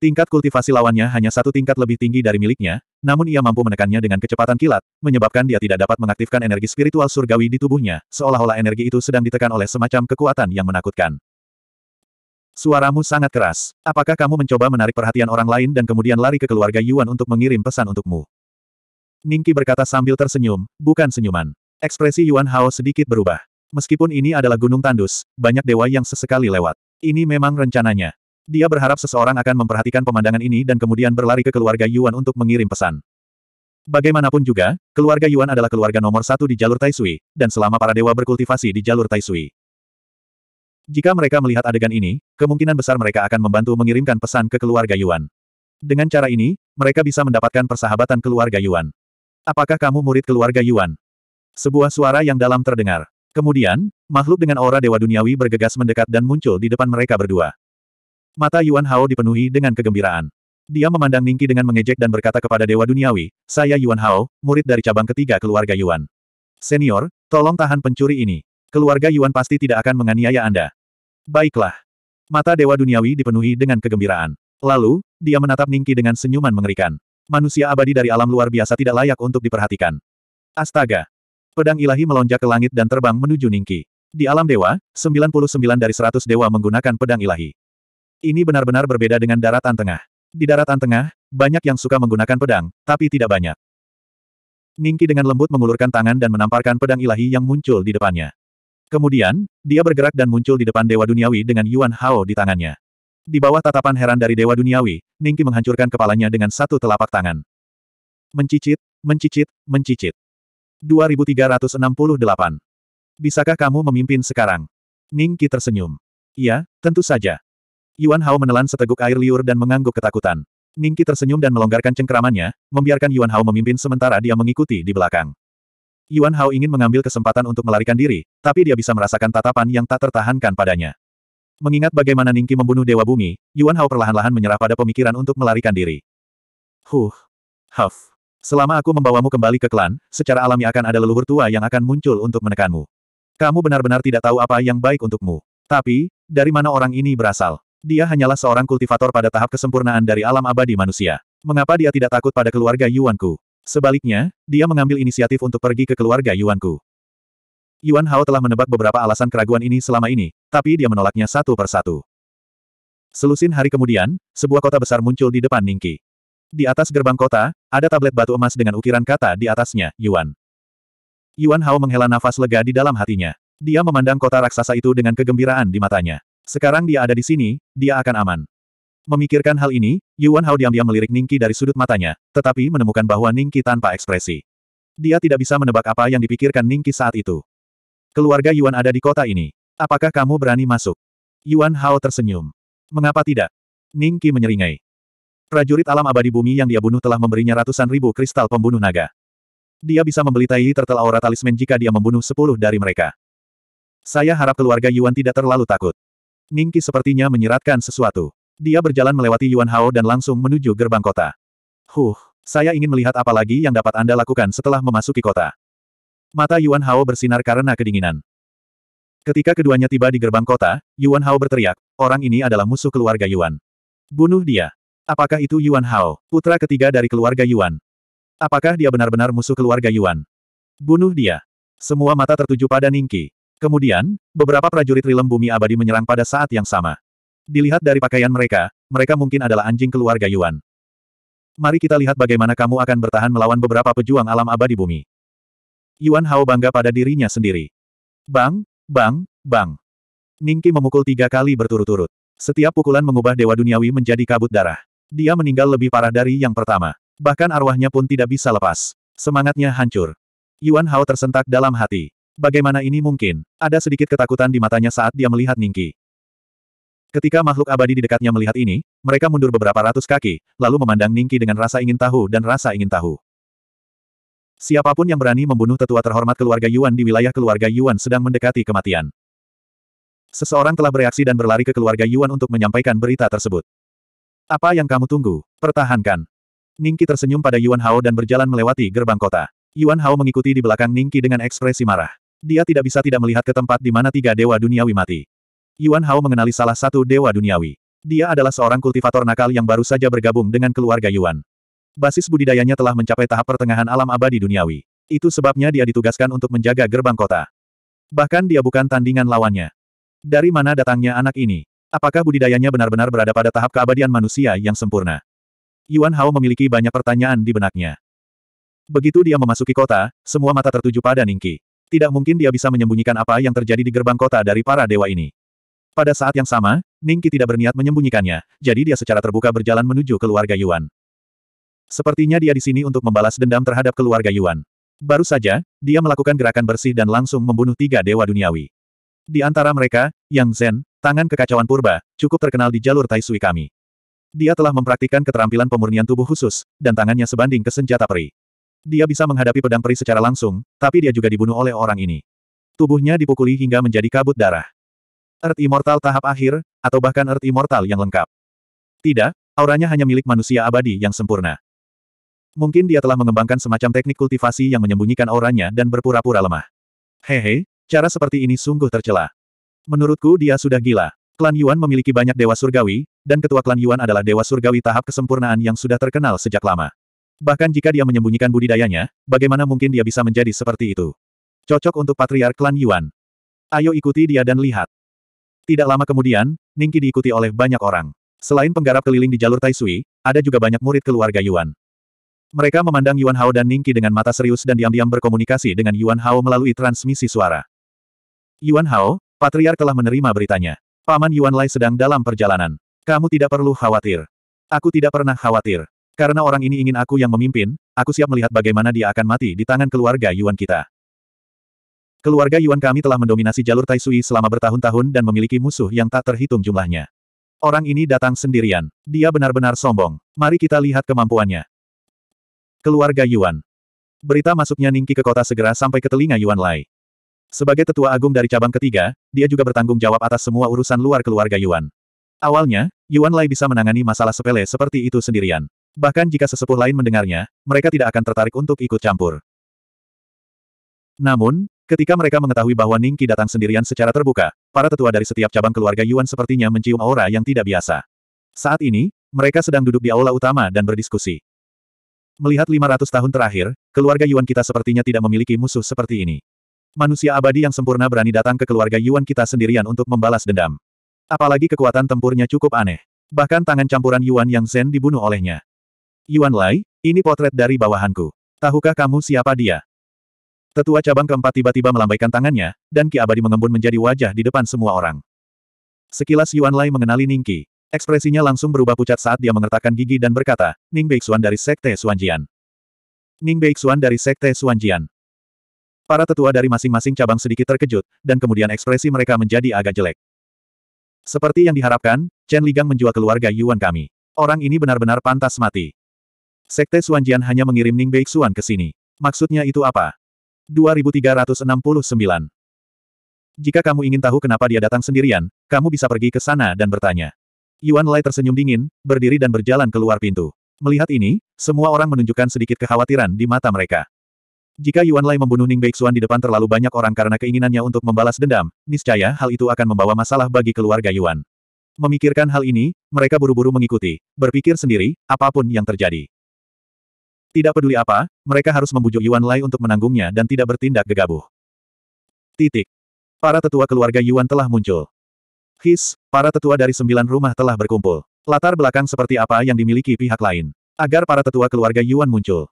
Tingkat kultivasi lawannya hanya satu tingkat lebih tinggi dari miliknya, namun ia mampu menekannya dengan kecepatan kilat, menyebabkan dia tidak dapat mengaktifkan energi spiritual surgawi di tubuhnya, seolah-olah energi itu sedang ditekan oleh semacam kekuatan yang menakutkan. Suaramu sangat keras. Apakah kamu mencoba menarik perhatian orang lain dan kemudian lari ke keluarga Yuan untuk mengirim pesan untukmu? Ningki berkata sambil tersenyum, bukan senyuman. Ekspresi Yuan Hao sedikit berubah. Meskipun ini adalah gunung tandus, banyak dewa yang sesekali lewat. Ini memang rencananya. Dia berharap seseorang akan memperhatikan pemandangan ini dan kemudian berlari ke keluarga Yuan untuk mengirim pesan. Bagaimanapun juga, keluarga Yuan adalah keluarga nomor satu di jalur Taisui, dan selama para dewa berkultivasi di jalur Taisui. Jika mereka melihat adegan ini, kemungkinan besar mereka akan membantu mengirimkan pesan ke keluarga Yuan. Dengan cara ini, mereka bisa mendapatkan persahabatan keluarga Yuan. Apakah kamu murid keluarga Yuan? Sebuah suara yang dalam terdengar. Kemudian, makhluk dengan aura dewa duniawi bergegas mendekat dan muncul di depan mereka berdua. Mata Yuan Hao dipenuhi dengan kegembiraan. Dia memandang Ningki dengan mengejek dan berkata kepada Dewa Duniawi, saya Yuan Hao, murid dari cabang ketiga keluarga Yuan. Senior, tolong tahan pencuri ini. Keluarga Yuan pasti tidak akan menganiaya Anda. Baiklah. Mata Dewa Duniawi dipenuhi dengan kegembiraan. Lalu, dia menatap Ningki dengan senyuman mengerikan. Manusia abadi dari alam luar biasa tidak layak untuk diperhatikan. Astaga! Pedang ilahi melonjak ke langit dan terbang menuju Ningki. Di alam dewa, 99 dari 100 dewa menggunakan pedang ilahi. Ini benar-benar berbeda dengan daratan tengah. Di daratan tengah, banyak yang suka menggunakan pedang, tapi tidak banyak. Ningki dengan lembut mengulurkan tangan dan menamparkan pedang ilahi yang muncul di depannya. Kemudian, dia bergerak dan muncul di depan Dewa Duniawi dengan Yuan Hao di tangannya. Di bawah tatapan heran dari Dewa Duniawi, Ningki menghancurkan kepalanya dengan satu telapak tangan. Mencicit, mencicit, mencicit. 2368. Bisakah kamu memimpin sekarang? Ningki tersenyum. Iya, tentu saja. Yuan Hao menelan seteguk air liur dan mengangguk ketakutan. Ningki tersenyum dan melonggarkan cengkeramannya, membiarkan Yuan Hao memimpin sementara dia mengikuti di belakang. Yuan Hao ingin mengambil kesempatan untuk melarikan diri, tapi dia bisa merasakan tatapan yang tak tertahankan padanya. Mengingat bagaimana Ningki membunuh Dewa Bumi, Yuan Hao perlahan-lahan menyerah pada pemikiran untuk melarikan diri. Huh. Huff. Selama aku membawamu kembali ke klan, secara alami akan ada leluhur tua yang akan muncul untuk menekanmu. Kamu benar-benar tidak tahu apa yang baik untukmu. Tapi, dari mana orang ini berasal? Dia hanyalah seorang kultivator pada tahap kesempurnaan dari alam abadi manusia. Mengapa dia tidak takut pada keluarga Yuanku? Sebaliknya, dia mengambil inisiatif untuk pergi ke keluarga Yuanku. Yuan Hao telah menebak beberapa alasan keraguan ini selama ini, tapi dia menolaknya satu persatu. Selusin hari kemudian, sebuah kota besar muncul di depan Ningki. Di atas gerbang kota, ada tablet batu emas dengan ukiran kata di atasnya, Yuan. Yuan Hao menghela nafas lega di dalam hatinya. Dia memandang kota raksasa itu dengan kegembiraan di matanya. Sekarang dia ada di sini, dia akan aman. Memikirkan hal ini, Yuan Hao diam-diam melirik Ningki dari sudut matanya, tetapi menemukan bahwa Ningki tanpa ekspresi. Dia tidak bisa menebak apa yang dipikirkan Ningki saat itu. Keluarga Yuan ada di kota ini. Apakah kamu berani masuk? Yuan Hao tersenyum. Mengapa tidak? Ningki menyeringai. Prajurit alam abadi bumi yang dia bunuh telah memberinya ratusan ribu kristal pembunuh naga. Dia bisa membeli tai tertel aura talisman jika dia membunuh sepuluh dari mereka. Saya harap keluarga Yuan tidak terlalu takut. Ningki sepertinya menyeratkan sesuatu. Dia berjalan melewati Yuan Hao dan langsung menuju gerbang kota. Huh, saya ingin melihat apa lagi yang dapat Anda lakukan setelah memasuki kota. Mata Yuan Hao bersinar karena kedinginan. Ketika keduanya tiba di gerbang kota, Yuan Hao berteriak, orang ini adalah musuh keluarga Yuan. Bunuh dia. Apakah itu Yuan Hao, putra ketiga dari keluarga Yuan? Apakah dia benar-benar musuh keluarga Yuan? Bunuh dia. Semua mata tertuju pada Ningki. Kemudian, beberapa prajurit rilem bumi abadi menyerang pada saat yang sama. Dilihat dari pakaian mereka, mereka mungkin adalah anjing keluarga Yuan. Mari kita lihat bagaimana kamu akan bertahan melawan beberapa pejuang alam abadi bumi. Yuan Hao bangga pada dirinya sendiri. Bang, bang, bang. Ningki memukul tiga kali berturut-turut. Setiap pukulan mengubah Dewa Duniawi menjadi kabut darah. Dia meninggal lebih parah dari yang pertama. Bahkan arwahnya pun tidak bisa lepas. Semangatnya hancur. Yuan Hao tersentak dalam hati. Bagaimana ini mungkin? Ada sedikit ketakutan di matanya saat dia melihat Ningki. Ketika makhluk abadi di dekatnya melihat ini, mereka mundur beberapa ratus kaki, lalu memandang Ningki dengan rasa ingin tahu dan rasa ingin tahu. Siapapun yang berani membunuh tetua terhormat keluarga Yuan di wilayah keluarga Yuan sedang mendekati kematian. Seseorang telah bereaksi dan berlari ke keluarga Yuan untuk menyampaikan berita tersebut. Apa yang kamu tunggu? Pertahankan. Ningki tersenyum pada Yuan Hao dan berjalan melewati gerbang kota. Yuan Hao mengikuti di belakang Ningki dengan ekspresi marah. Dia tidak bisa tidak melihat ke tempat di mana tiga dewa duniawi mati. Yuan Hao mengenali salah satu dewa duniawi. Dia adalah seorang kultivator nakal yang baru saja bergabung dengan keluarga Yuan. Basis budidayanya telah mencapai tahap pertengahan alam abadi duniawi. Itu sebabnya dia ditugaskan untuk menjaga gerbang kota. Bahkan dia bukan tandingan lawannya. Dari mana datangnya anak ini? Apakah budidayanya benar-benar berada pada tahap keabadian manusia yang sempurna? Yuan Hao memiliki banyak pertanyaan di benaknya. Begitu dia memasuki kota, semua mata tertuju pada Ningki. Tidak mungkin dia bisa menyembunyikan apa yang terjadi di gerbang kota dari para dewa ini. Pada saat yang sama, Ningki tidak berniat menyembunyikannya, jadi dia secara terbuka berjalan menuju keluarga Yuan. Sepertinya dia di sini untuk membalas dendam terhadap keluarga Yuan. Baru saja, dia melakukan gerakan bersih dan langsung membunuh tiga dewa duniawi. Di antara mereka, Yang Zen, tangan kekacauan purba, cukup terkenal di jalur Tai Sui kami. Dia telah mempraktikkan keterampilan pemurnian tubuh khusus, dan tangannya sebanding ke senjata peri. Dia bisa menghadapi pedang peri secara langsung, tapi dia juga dibunuh oleh orang ini. Tubuhnya dipukuli hingga menjadi kabut darah. Earth Immortal tahap akhir, atau bahkan Earth Immortal yang lengkap. Tidak, auranya hanya milik manusia abadi yang sempurna. Mungkin dia telah mengembangkan semacam teknik kultivasi yang menyembunyikan auranya dan berpura-pura lemah. Hehe, cara seperti ini sungguh tercela. Menurutku dia sudah gila. Klan Yuan memiliki banyak dewa surgawi, dan ketua klan Yuan adalah dewa surgawi tahap kesempurnaan yang sudah terkenal sejak lama. Bahkan jika dia menyembunyikan budidayanya, bagaimana mungkin dia bisa menjadi seperti itu? Cocok untuk Patriark Klan Yuan. Ayo ikuti dia dan lihat. Tidak lama kemudian, Ningki diikuti oleh banyak orang. Selain penggarap keliling di jalur Taisui, ada juga banyak murid keluarga Yuan. Mereka memandang Yuan Hao dan Ningki dengan mata serius dan diam-diam berkomunikasi dengan Yuan Hao melalui transmisi suara. Yuan Hao, Patriark telah menerima beritanya. Paman Yuan Lai sedang dalam perjalanan. Kamu tidak perlu khawatir. Aku tidak pernah khawatir. Karena orang ini ingin aku yang memimpin, aku siap melihat bagaimana dia akan mati di tangan keluarga Yuan kita. Keluarga Yuan kami telah mendominasi jalur Taisui selama bertahun-tahun dan memiliki musuh yang tak terhitung jumlahnya. Orang ini datang sendirian. Dia benar-benar sombong. Mari kita lihat kemampuannya. Keluarga Yuan. Berita masuknya Ningki ke kota segera sampai ke telinga Yuan Lai. Sebagai tetua agung dari cabang ketiga, dia juga bertanggung jawab atas semua urusan luar keluarga Yuan. Awalnya, Yuan Lai bisa menangani masalah sepele seperti itu sendirian. Bahkan jika sesepuh lain mendengarnya, mereka tidak akan tertarik untuk ikut campur. Namun, ketika mereka mengetahui bahwa Ningki datang sendirian secara terbuka, para tetua dari setiap cabang keluarga Yuan sepertinya mencium aura yang tidak biasa. Saat ini, mereka sedang duduk di aula utama dan berdiskusi. Melihat 500 tahun terakhir, keluarga Yuan kita sepertinya tidak memiliki musuh seperti ini. Manusia abadi yang sempurna berani datang ke keluarga Yuan kita sendirian untuk membalas dendam. Apalagi kekuatan tempurnya cukup aneh. Bahkan tangan campuran Yuan yang Zen dibunuh olehnya. Yuan Lai, ini potret dari bawahanku. Tahukah kamu siapa dia? Tetua cabang keempat tiba-tiba melambaikan tangannya, dan Ki Abadi mengembun menjadi wajah di depan semua orang. Sekilas Yuan Lai mengenali Ning Qi, Ekspresinya langsung berubah pucat saat dia mengertakkan gigi dan berkata, Ning Beixuan dari Sekte Suanjian. Ning Beixuan dari Sekte Suanjian. Para tetua dari masing-masing cabang sedikit terkejut, dan kemudian ekspresi mereka menjadi agak jelek. Seperti yang diharapkan, Chen Ligang menjual keluarga Yuan kami. Orang ini benar-benar pantas mati. Sekte Suanjian hanya mengirim Ning Beixuan ke sini. Maksudnya itu apa? 2369. Jika kamu ingin tahu kenapa dia datang sendirian, kamu bisa pergi ke sana dan bertanya. Yuan Lai tersenyum dingin, berdiri dan berjalan keluar pintu. Melihat ini, semua orang menunjukkan sedikit kekhawatiran di mata mereka. Jika Yuan Lai membunuh Ning Beixuan di depan terlalu banyak orang karena keinginannya untuk membalas dendam, niscaya hal itu akan membawa masalah bagi keluarga Yuan. Memikirkan hal ini, mereka buru-buru mengikuti, berpikir sendiri, apapun yang terjadi. Tidak peduli apa, mereka harus membujuk Yuan Lai untuk menanggungnya dan tidak bertindak gegabah. Titik. Para tetua keluarga Yuan telah muncul. His, para tetua dari sembilan rumah telah berkumpul. Latar belakang seperti apa yang dimiliki pihak lain. Agar para tetua keluarga Yuan muncul.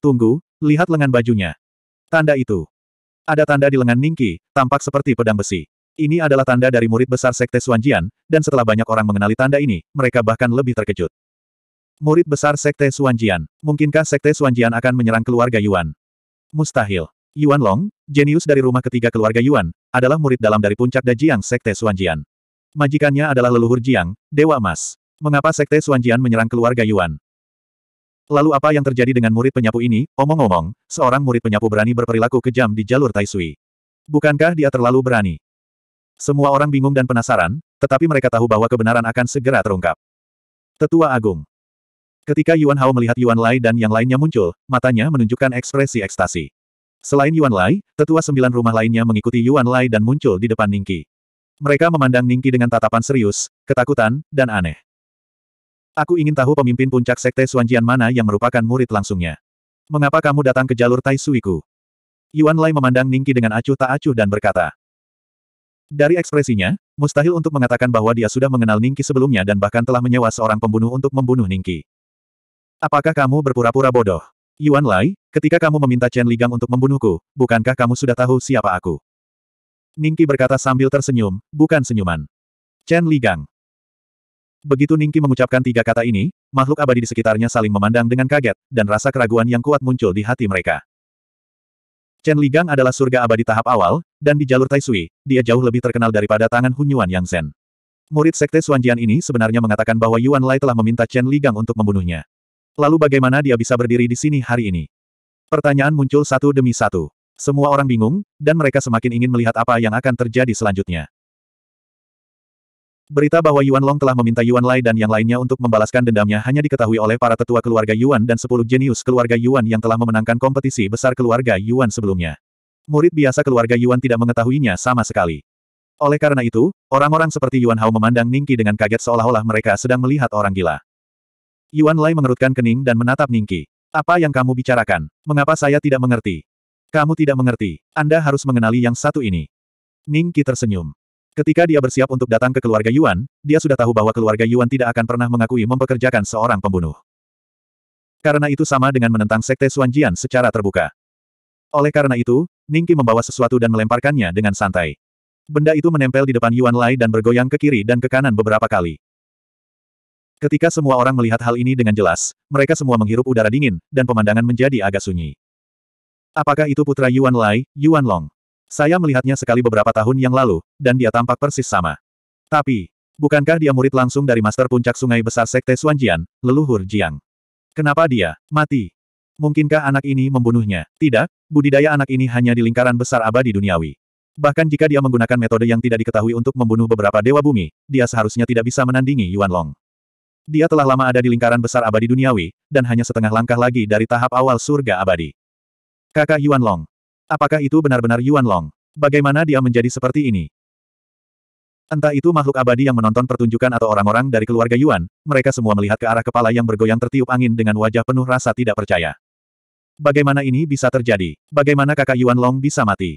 Tunggu, lihat lengan bajunya. Tanda itu. Ada tanda di lengan Ningki, tampak seperti pedang besi. Ini adalah tanda dari murid besar Sekte Suanjian, dan setelah banyak orang mengenali tanda ini, mereka bahkan lebih terkejut. Murid besar Sekte Suanjian. Mungkinkah Sekte Suanjian akan menyerang keluarga Yuan? Mustahil. Yuan Long, jenius dari rumah ketiga keluarga Yuan, adalah murid dalam dari puncak Dajiang Sekte Suanjian. Majikannya adalah leluhur Jiang, Dewa Emas. Mengapa Sekte Suanjian menyerang keluarga Yuan? Lalu apa yang terjadi dengan murid penyapu ini? Omong-omong, seorang murid penyapu berani berperilaku kejam di jalur Taisui. Bukankah dia terlalu berani? Semua orang bingung dan penasaran, tetapi mereka tahu bahwa kebenaran akan segera terungkap. Tetua Agung. Ketika Yuan Hao melihat Yuan Lai dan yang lainnya muncul, matanya menunjukkan ekspresi ekstasi. Selain Yuan Lai, tetua sembilan rumah lainnya mengikuti Yuan Lai dan muncul di depan Ningki. Mereka memandang Ningki dengan tatapan serius, ketakutan, dan aneh. Aku ingin tahu pemimpin puncak sekte Suanjian mana yang merupakan murid langsungnya. Mengapa kamu datang ke jalur Tai Suiku? Yuan Lai memandang Ningki dengan acuh tak acuh dan berkata. Dari ekspresinya, mustahil untuk mengatakan bahwa dia sudah mengenal Ningki sebelumnya dan bahkan telah menyewa seorang pembunuh untuk membunuh Ningki. Apakah kamu berpura-pura bodoh? Yuan Lai, ketika kamu meminta Chen Ligang untuk membunuhku, bukankah kamu sudah tahu siapa aku? Ningki berkata sambil tersenyum, bukan senyuman. Chen Ligang. Begitu Ningki mengucapkan tiga kata ini, makhluk abadi di sekitarnya saling memandang dengan kaget, dan rasa keraguan yang kuat muncul di hati mereka. Chen Ligang adalah surga abadi tahap awal, dan di jalur Taisui, dia jauh lebih terkenal daripada tangan Hunyuan Yang Zen. Murid Sekte Suanjian ini sebenarnya mengatakan bahwa Yuan Lai telah meminta Chen Ligang untuk membunuhnya. Lalu bagaimana dia bisa berdiri di sini hari ini? Pertanyaan muncul satu demi satu. Semua orang bingung, dan mereka semakin ingin melihat apa yang akan terjadi selanjutnya. Berita bahwa Yuan Long telah meminta Yuan Lai dan yang lainnya untuk membalaskan dendamnya hanya diketahui oleh para tetua keluarga Yuan dan sepuluh jenius keluarga Yuan yang telah memenangkan kompetisi besar keluarga Yuan sebelumnya. Murid biasa keluarga Yuan tidak mengetahuinya sama sekali. Oleh karena itu, orang-orang seperti Yuan Hao memandang Ningki dengan kaget seolah-olah mereka sedang melihat orang gila. Yuan Lai mengerutkan kening dan menatap Ningki. Apa yang kamu bicarakan? Mengapa saya tidak mengerti? Kamu tidak mengerti. Anda harus mengenali yang satu ini. Ningki tersenyum. Ketika dia bersiap untuk datang ke keluarga Yuan, dia sudah tahu bahwa keluarga Yuan tidak akan pernah mengakui mempekerjakan seorang pembunuh. Karena itu sama dengan menentang Sekte Suanjian secara terbuka. Oleh karena itu, Ningki membawa sesuatu dan melemparkannya dengan santai. Benda itu menempel di depan Yuan Lai dan bergoyang ke kiri dan ke kanan beberapa kali. Ketika semua orang melihat hal ini dengan jelas, mereka semua menghirup udara dingin, dan pemandangan menjadi agak sunyi. Apakah itu putra Yuan Lai, Yuan Long? Saya melihatnya sekali beberapa tahun yang lalu, dan dia tampak persis sama. Tapi, bukankah dia murid langsung dari Master Puncak Sungai Besar Sekte Suanjian, leluhur Jiang? Kenapa dia mati? Mungkinkah anak ini membunuhnya? Tidak, budidaya anak ini hanya di lingkaran besar abadi duniawi. Bahkan jika dia menggunakan metode yang tidak diketahui untuk membunuh beberapa dewa bumi, dia seharusnya tidak bisa menandingi Yuan Long. Dia telah lama ada di lingkaran besar abadi duniawi, dan hanya setengah langkah lagi dari tahap awal surga abadi. Kakak Yuan Long. Apakah itu benar-benar Yuan Long? Bagaimana dia menjadi seperti ini? Entah itu makhluk abadi yang menonton pertunjukan atau orang-orang dari keluarga Yuan, mereka semua melihat ke arah kepala yang bergoyang tertiup angin dengan wajah penuh rasa tidak percaya. Bagaimana ini bisa terjadi? Bagaimana kakak Yuan Long bisa mati?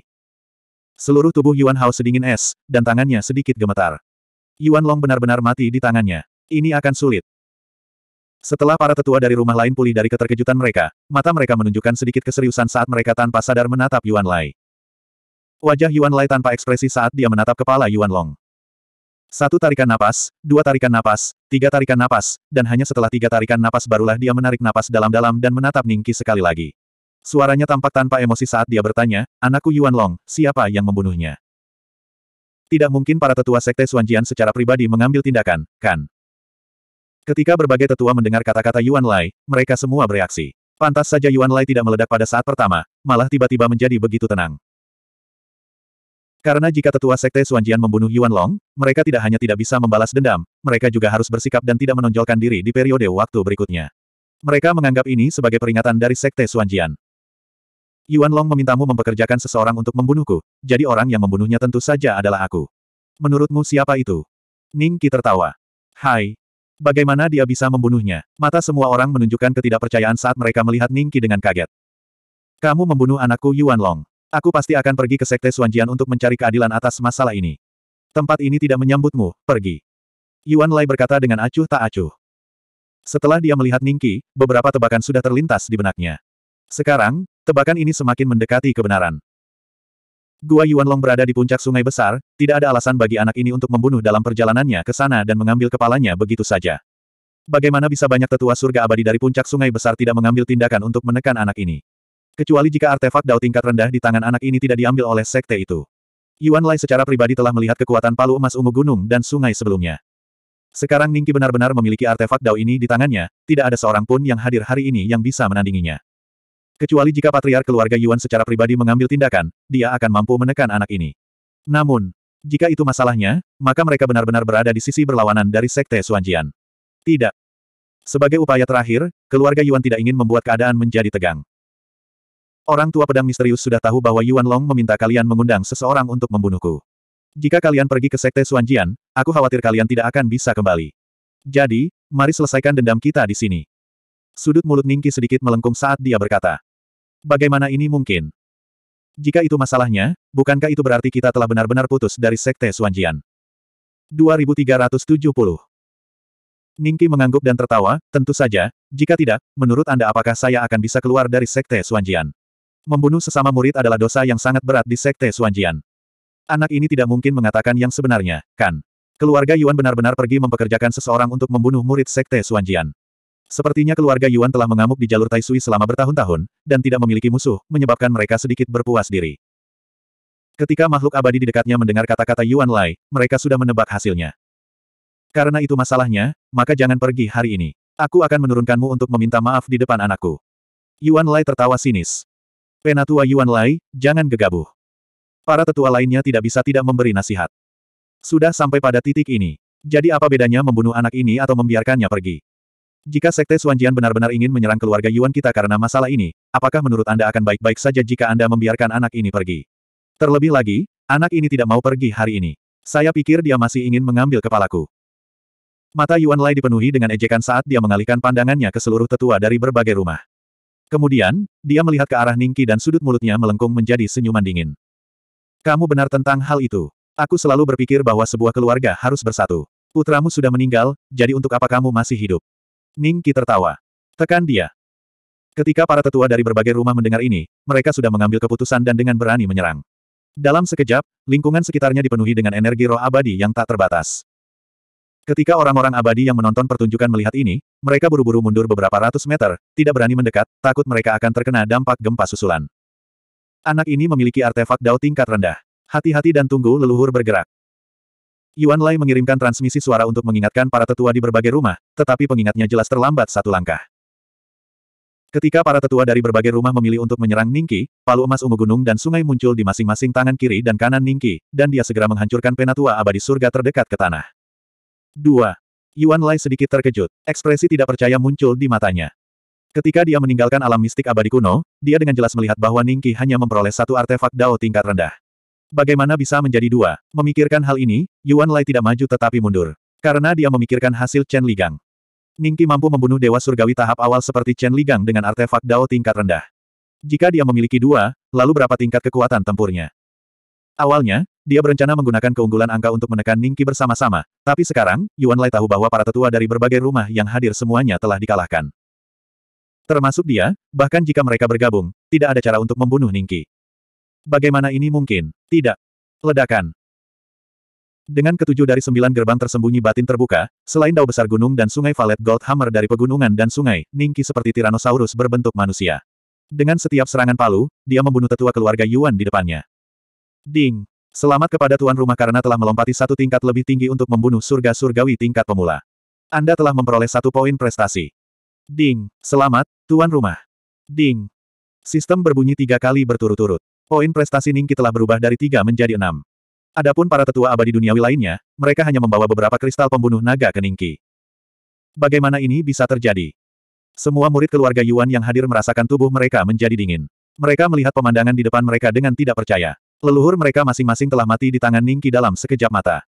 Seluruh tubuh Yuan Hao sedingin es, dan tangannya sedikit gemetar. Yuan Long benar-benar mati di tangannya. Ini akan sulit. Setelah para tetua dari rumah lain pulih dari keterkejutan mereka, mata mereka menunjukkan sedikit keseriusan saat mereka tanpa sadar menatap Yuan Lai. Wajah Yuan Lai tanpa ekspresi saat dia menatap kepala Yuan Long. Satu tarikan napas, dua tarikan napas, tiga tarikan napas, dan hanya setelah tiga tarikan napas barulah dia menarik napas dalam-dalam dan menatap Ningki sekali lagi. Suaranya tampak tanpa emosi saat dia bertanya, anakku Yuan Long, siapa yang membunuhnya? Tidak mungkin para tetua sekte Suanjian secara pribadi mengambil tindakan, kan? Ketika berbagai tetua mendengar kata-kata Yuan Lai, mereka semua bereaksi. Pantas saja Yuan Lai tidak meledak pada saat pertama, malah tiba-tiba menjadi begitu tenang. Karena jika tetua sekte Suanjian membunuh Yuan Long, mereka tidak hanya tidak bisa membalas dendam, mereka juga harus bersikap dan tidak menonjolkan diri di periode waktu berikutnya. Mereka menganggap ini sebagai peringatan dari sekte Suanjian. Yuan Long memintamu mempekerjakan seseorang untuk membunuhku, jadi orang yang membunuhnya tentu saja adalah aku. Menurutmu siapa itu? Ning Qi tertawa. Hai, Bagaimana dia bisa membunuhnya? Mata semua orang menunjukkan ketidakpercayaan saat mereka melihat Ningki dengan kaget. Kamu membunuh anakku Yuan Long. Aku pasti akan pergi ke Sekte Suanjian untuk mencari keadilan atas masalah ini. Tempat ini tidak menyambutmu, pergi. Yuan Lai berkata dengan acuh tak acuh. Setelah dia melihat Ningki, beberapa tebakan sudah terlintas di benaknya. Sekarang, tebakan ini semakin mendekati kebenaran. Gua Long berada di puncak sungai besar, tidak ada alasan bagi anak ini untuk membunuh dalam perjalanannya ke sana dan mengambil kepalanya begitu saja. Bagaimana bisa banyak tetua surga abadi dari puncak sungai besar tidak mengambil tindakan untuk menekan anak ini? Kecuali jika artefak dao tingkat rendah di tangan anak ini tidak diambil oleh sekte itu. Yuan Lai secara pribadi telah melihat kekuatan palu emas ungu gunung dan sungai sebelumnya. Sekarang Ningki benar-benar memiliki artefak Dao ini di tangannya, tidak ada seorang pun yang hadir hari ini yang bisa menandinginya. Kecuali jika patriar keluarga Yuan secara pribadi mengambil tindakan, dia akan mampu menekan anak ini. Namun, jika itu masalahnya, maka mereka benar-benar berada di sisi berlawanan dari Sekte Suanjian. Tidak. Sebagai upaya terakhir, keluarga Yuan tidak ingin membuat keadaan menjadi tegang. Orang tua pedang misterius sudah tahu bahwa Yuan Long meminta kalian mengundang seseorang untuk membunuhku. Jika kalian pergi ke Sekte Suanjian, aku khawatir kalian tidak akan bisa kembali. Jadi, mari selesaikan dendam kita di sini. Sudut mulut Ningki sedikit melengkung saat dia berkata. Bagaimana ini mungkin? Jika itu masalahnya, bukankah itu berarti kita telah benar-benar putus dari Sekte Suanjian? 2370 Ningki mengangguk dan tertawa, tentu saja, jika tidak, menurut Anda apakah saya akan bisa keluar dari Sekte Suanjian? Membunuh sesama murid adalah dosa yang sangat berat di Sekte Suanjian. Anak ini tidak mungkin mengatakan yang sebenarnya, kan? Keluarga Yuan benar-benar pergi mempekerjakan seseorang untuk membunuh murid Sekte Suanjian. Sepertinya keluarga Yuan telah mengamuk di jalur Taisui selama bertahun-tahun, dan tidak memiliki musuh, menyebabkan mereka sedikit berpuas diri. Ketika makhluk abadi di dekatnya mendengar kata-kata Yuan Lai, mereka sudah menebak hasilnya. Karena itu masalahnya, maka jangan pergi hari ini. Aku akan menurunkanmu untuk meminta maaf di depan anakku. Yuan Lai tertawa sinis. Penatua Yuan Lai, jangan gegabah. Para tetua lainnya tidak bisa tidak memberi nasihat. Sudah sampai pada titik ini. Jadi apa bedanya membunuh anak ini atau membiarkannya pergi? Jika Sekte Suanjian benar-benar ingin menyerang keluarga Yuan kita karena masalah ini, apakah menurut Anda akan baik-baik saja jika Anda membiarkan anak ini pergi? Terlebih lagi, anak ini tidak mau pergi hari ini. Saya pikir dia masih ingin mengambil kepalaku. Mata Yuan Lai dipenuhi dengan ejekan saat dia mengalihkan pandangannya ke seluruh tetua dari berbagai rumah. Kemudian, dia melihat ke arah Ningki dan sudut mulutnya melengkung menjadi senyuman dingin. Kamu benar tentang hal itu. Aku selalu berpikir bahwa sebuah keluarga harus bersatu. Putramu sudah meninggal, jadi untuk apa kamu masih hidup? Ning Qi tertawa. Tekan dia. Ketika para tetua dari berbagai rumah mendengar ini, mereka sudah mengambil keputusan dan dengan berani menyerang. Dalam sekejap, lingkungan sekitarnya dipenuhi dengan energi roh abadi yang tak terbatas. Ketika orang-orang abadi yang menonton pertunjukan melihat ini, mereka buru-buru mundur beberapa ratus meter, tidak berani mendekat, takut mereka akan terkena dampak gempa susulan. Anak ini memiliki artefak dao tingkat rendah. Hati-hati dan tunggu leluhur bergerak. Yuan Lai mengirimkan transmisi suara untuk mengingatkan para tetua di berbagai rumah, tetapi pengingatnya jelas terlambat satu langkah. Ketika para tetua dari berbagai rumah memilih untuk menyerang Ningki, palu emas ungu gunung dan sungai muncul di masing-masing tangan kiri dan kanan Ningki, dan dia segera menghancurkan penatua abadi surga terdekat ke tanah. 2. Yuan Lai sedikit terkejut, ekspresi tidak percaya muncul di matanya. Ketika dia meninggalkan alam mistik abadi kuno, dia dengan jelas melihat bahwa Ningki hanya memperoleh satu artefak Dao tingkat rendah. Bagaimana bisa menjadi dua? Memikirkan hal ini, Yuan Lai tidak maju tetapi mundur. Karena dia memikirkan hasil Chen Ligang. Ningki mampu membunuh Dewa Surgawi tahap awal seperti Chen Ligang dengan artefak Dao tingkat rendah. Jika dia memiliki dua, lalu berapa tingkat kekuatan tempurnya? Awalnya, dia berencana menggunakan keunggulan angka untuk menekan Ningki bersama-sama, tapi sekarang, Yuan Lai tahu bahwa para tetua dari berbagai rumah yang hadir semuanya telah dikalahkan. Termasuk dia, bahkan jika mereka bergabung, tidak ada cara untuk membunuh Ningki. Bagaimana ini mungkin? Tidak. Ledakan. Dengan ketujuh dari sembilan gerbang tersembunyi batin terbuka, selain dao besar gunung dan sungai Valet Gold Hammer dari pegunungan dan sungai, Ningki seperti Tyrannosaurus berbentuk manusia. Dengan setiap serangan palu, dia membunuh tetua keluarga Yuan di depannya. Ding! Selamat kepada tuan rumah karena telah melompati satu tingkat lebih tinggi untuk membunuh surga surgawi tingkat pemula. Anda telah memperoleh satu poin prestasi. Ding! Selamat, tuan rumah. Ding! Sistem berbunyi tiga kali berturut-turut. Poin prestasi Ningki telah berubah dari tiga menjadi enam. Adapun para tetua abadi duniawi lainnya, mereka hanya membawa beberapa kristal pembunuh naga ke Ningki. Bagaimana ini bisa terjadi? Semua murid keluarga Yuan yang hadir merasakan tubuh mereka menjadi dingin. Mereka melihat pemandangan di depan mereka dengan tidak percaya. Leluhur mereka masing-masing telah mati di tangan Ningki dalam sekejap mata.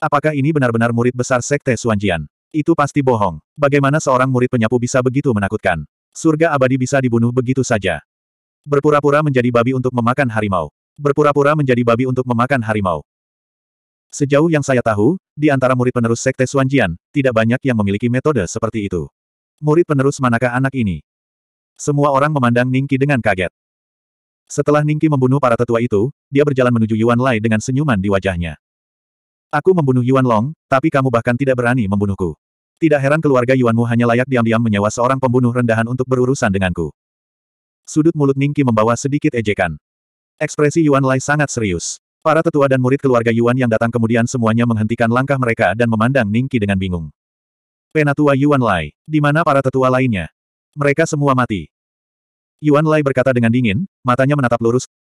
Apakah ini benar-benar murid besar Sekte Suanjian? Itu pasti bohong. Bagaimana seorang murid penyapu bisa begitu menakutkan? Surga abadi bisa dibunuh begitu saja. Berpura-pura menjadi babi untuk memakan harimau. Berpura-pura menjadi babi untuk memakan harimau. Sejauh yang saya tahu, di antara murid penerus Sekte Suanjian, tidak banyak yang memiliki metode seperti itu. Murid penerus manakah anak ini? Semua orang memandang Ningki dengan kaget. Setelah Ningki membunuh para tetua itu, dia berjalan menuju Yuan Lai dengan senyuman di wajahnya. Aku membunuh Yuan Long, tapi kamu bahkan tidak berani membunuhku. Tidak heran keluarga Yuanmu hanya layak diam-diam menyewa seorang pembunuh rendahan untuk berurusan denganku. Sudut mulut Ningki membawa sedikit ejekan. Ekspresi Yuan Lai sangat serius. Para tetua dan murid keluarga Yuan yang datang kemudian semuanya menghentikan langkah mereka dan memandang Ningki dengan bingung. Penatua Yuan Lai, di mana para tetua lainnya? Mereka semua mati. Yuan Lai berkata dengan dingin, matanya menatap lurus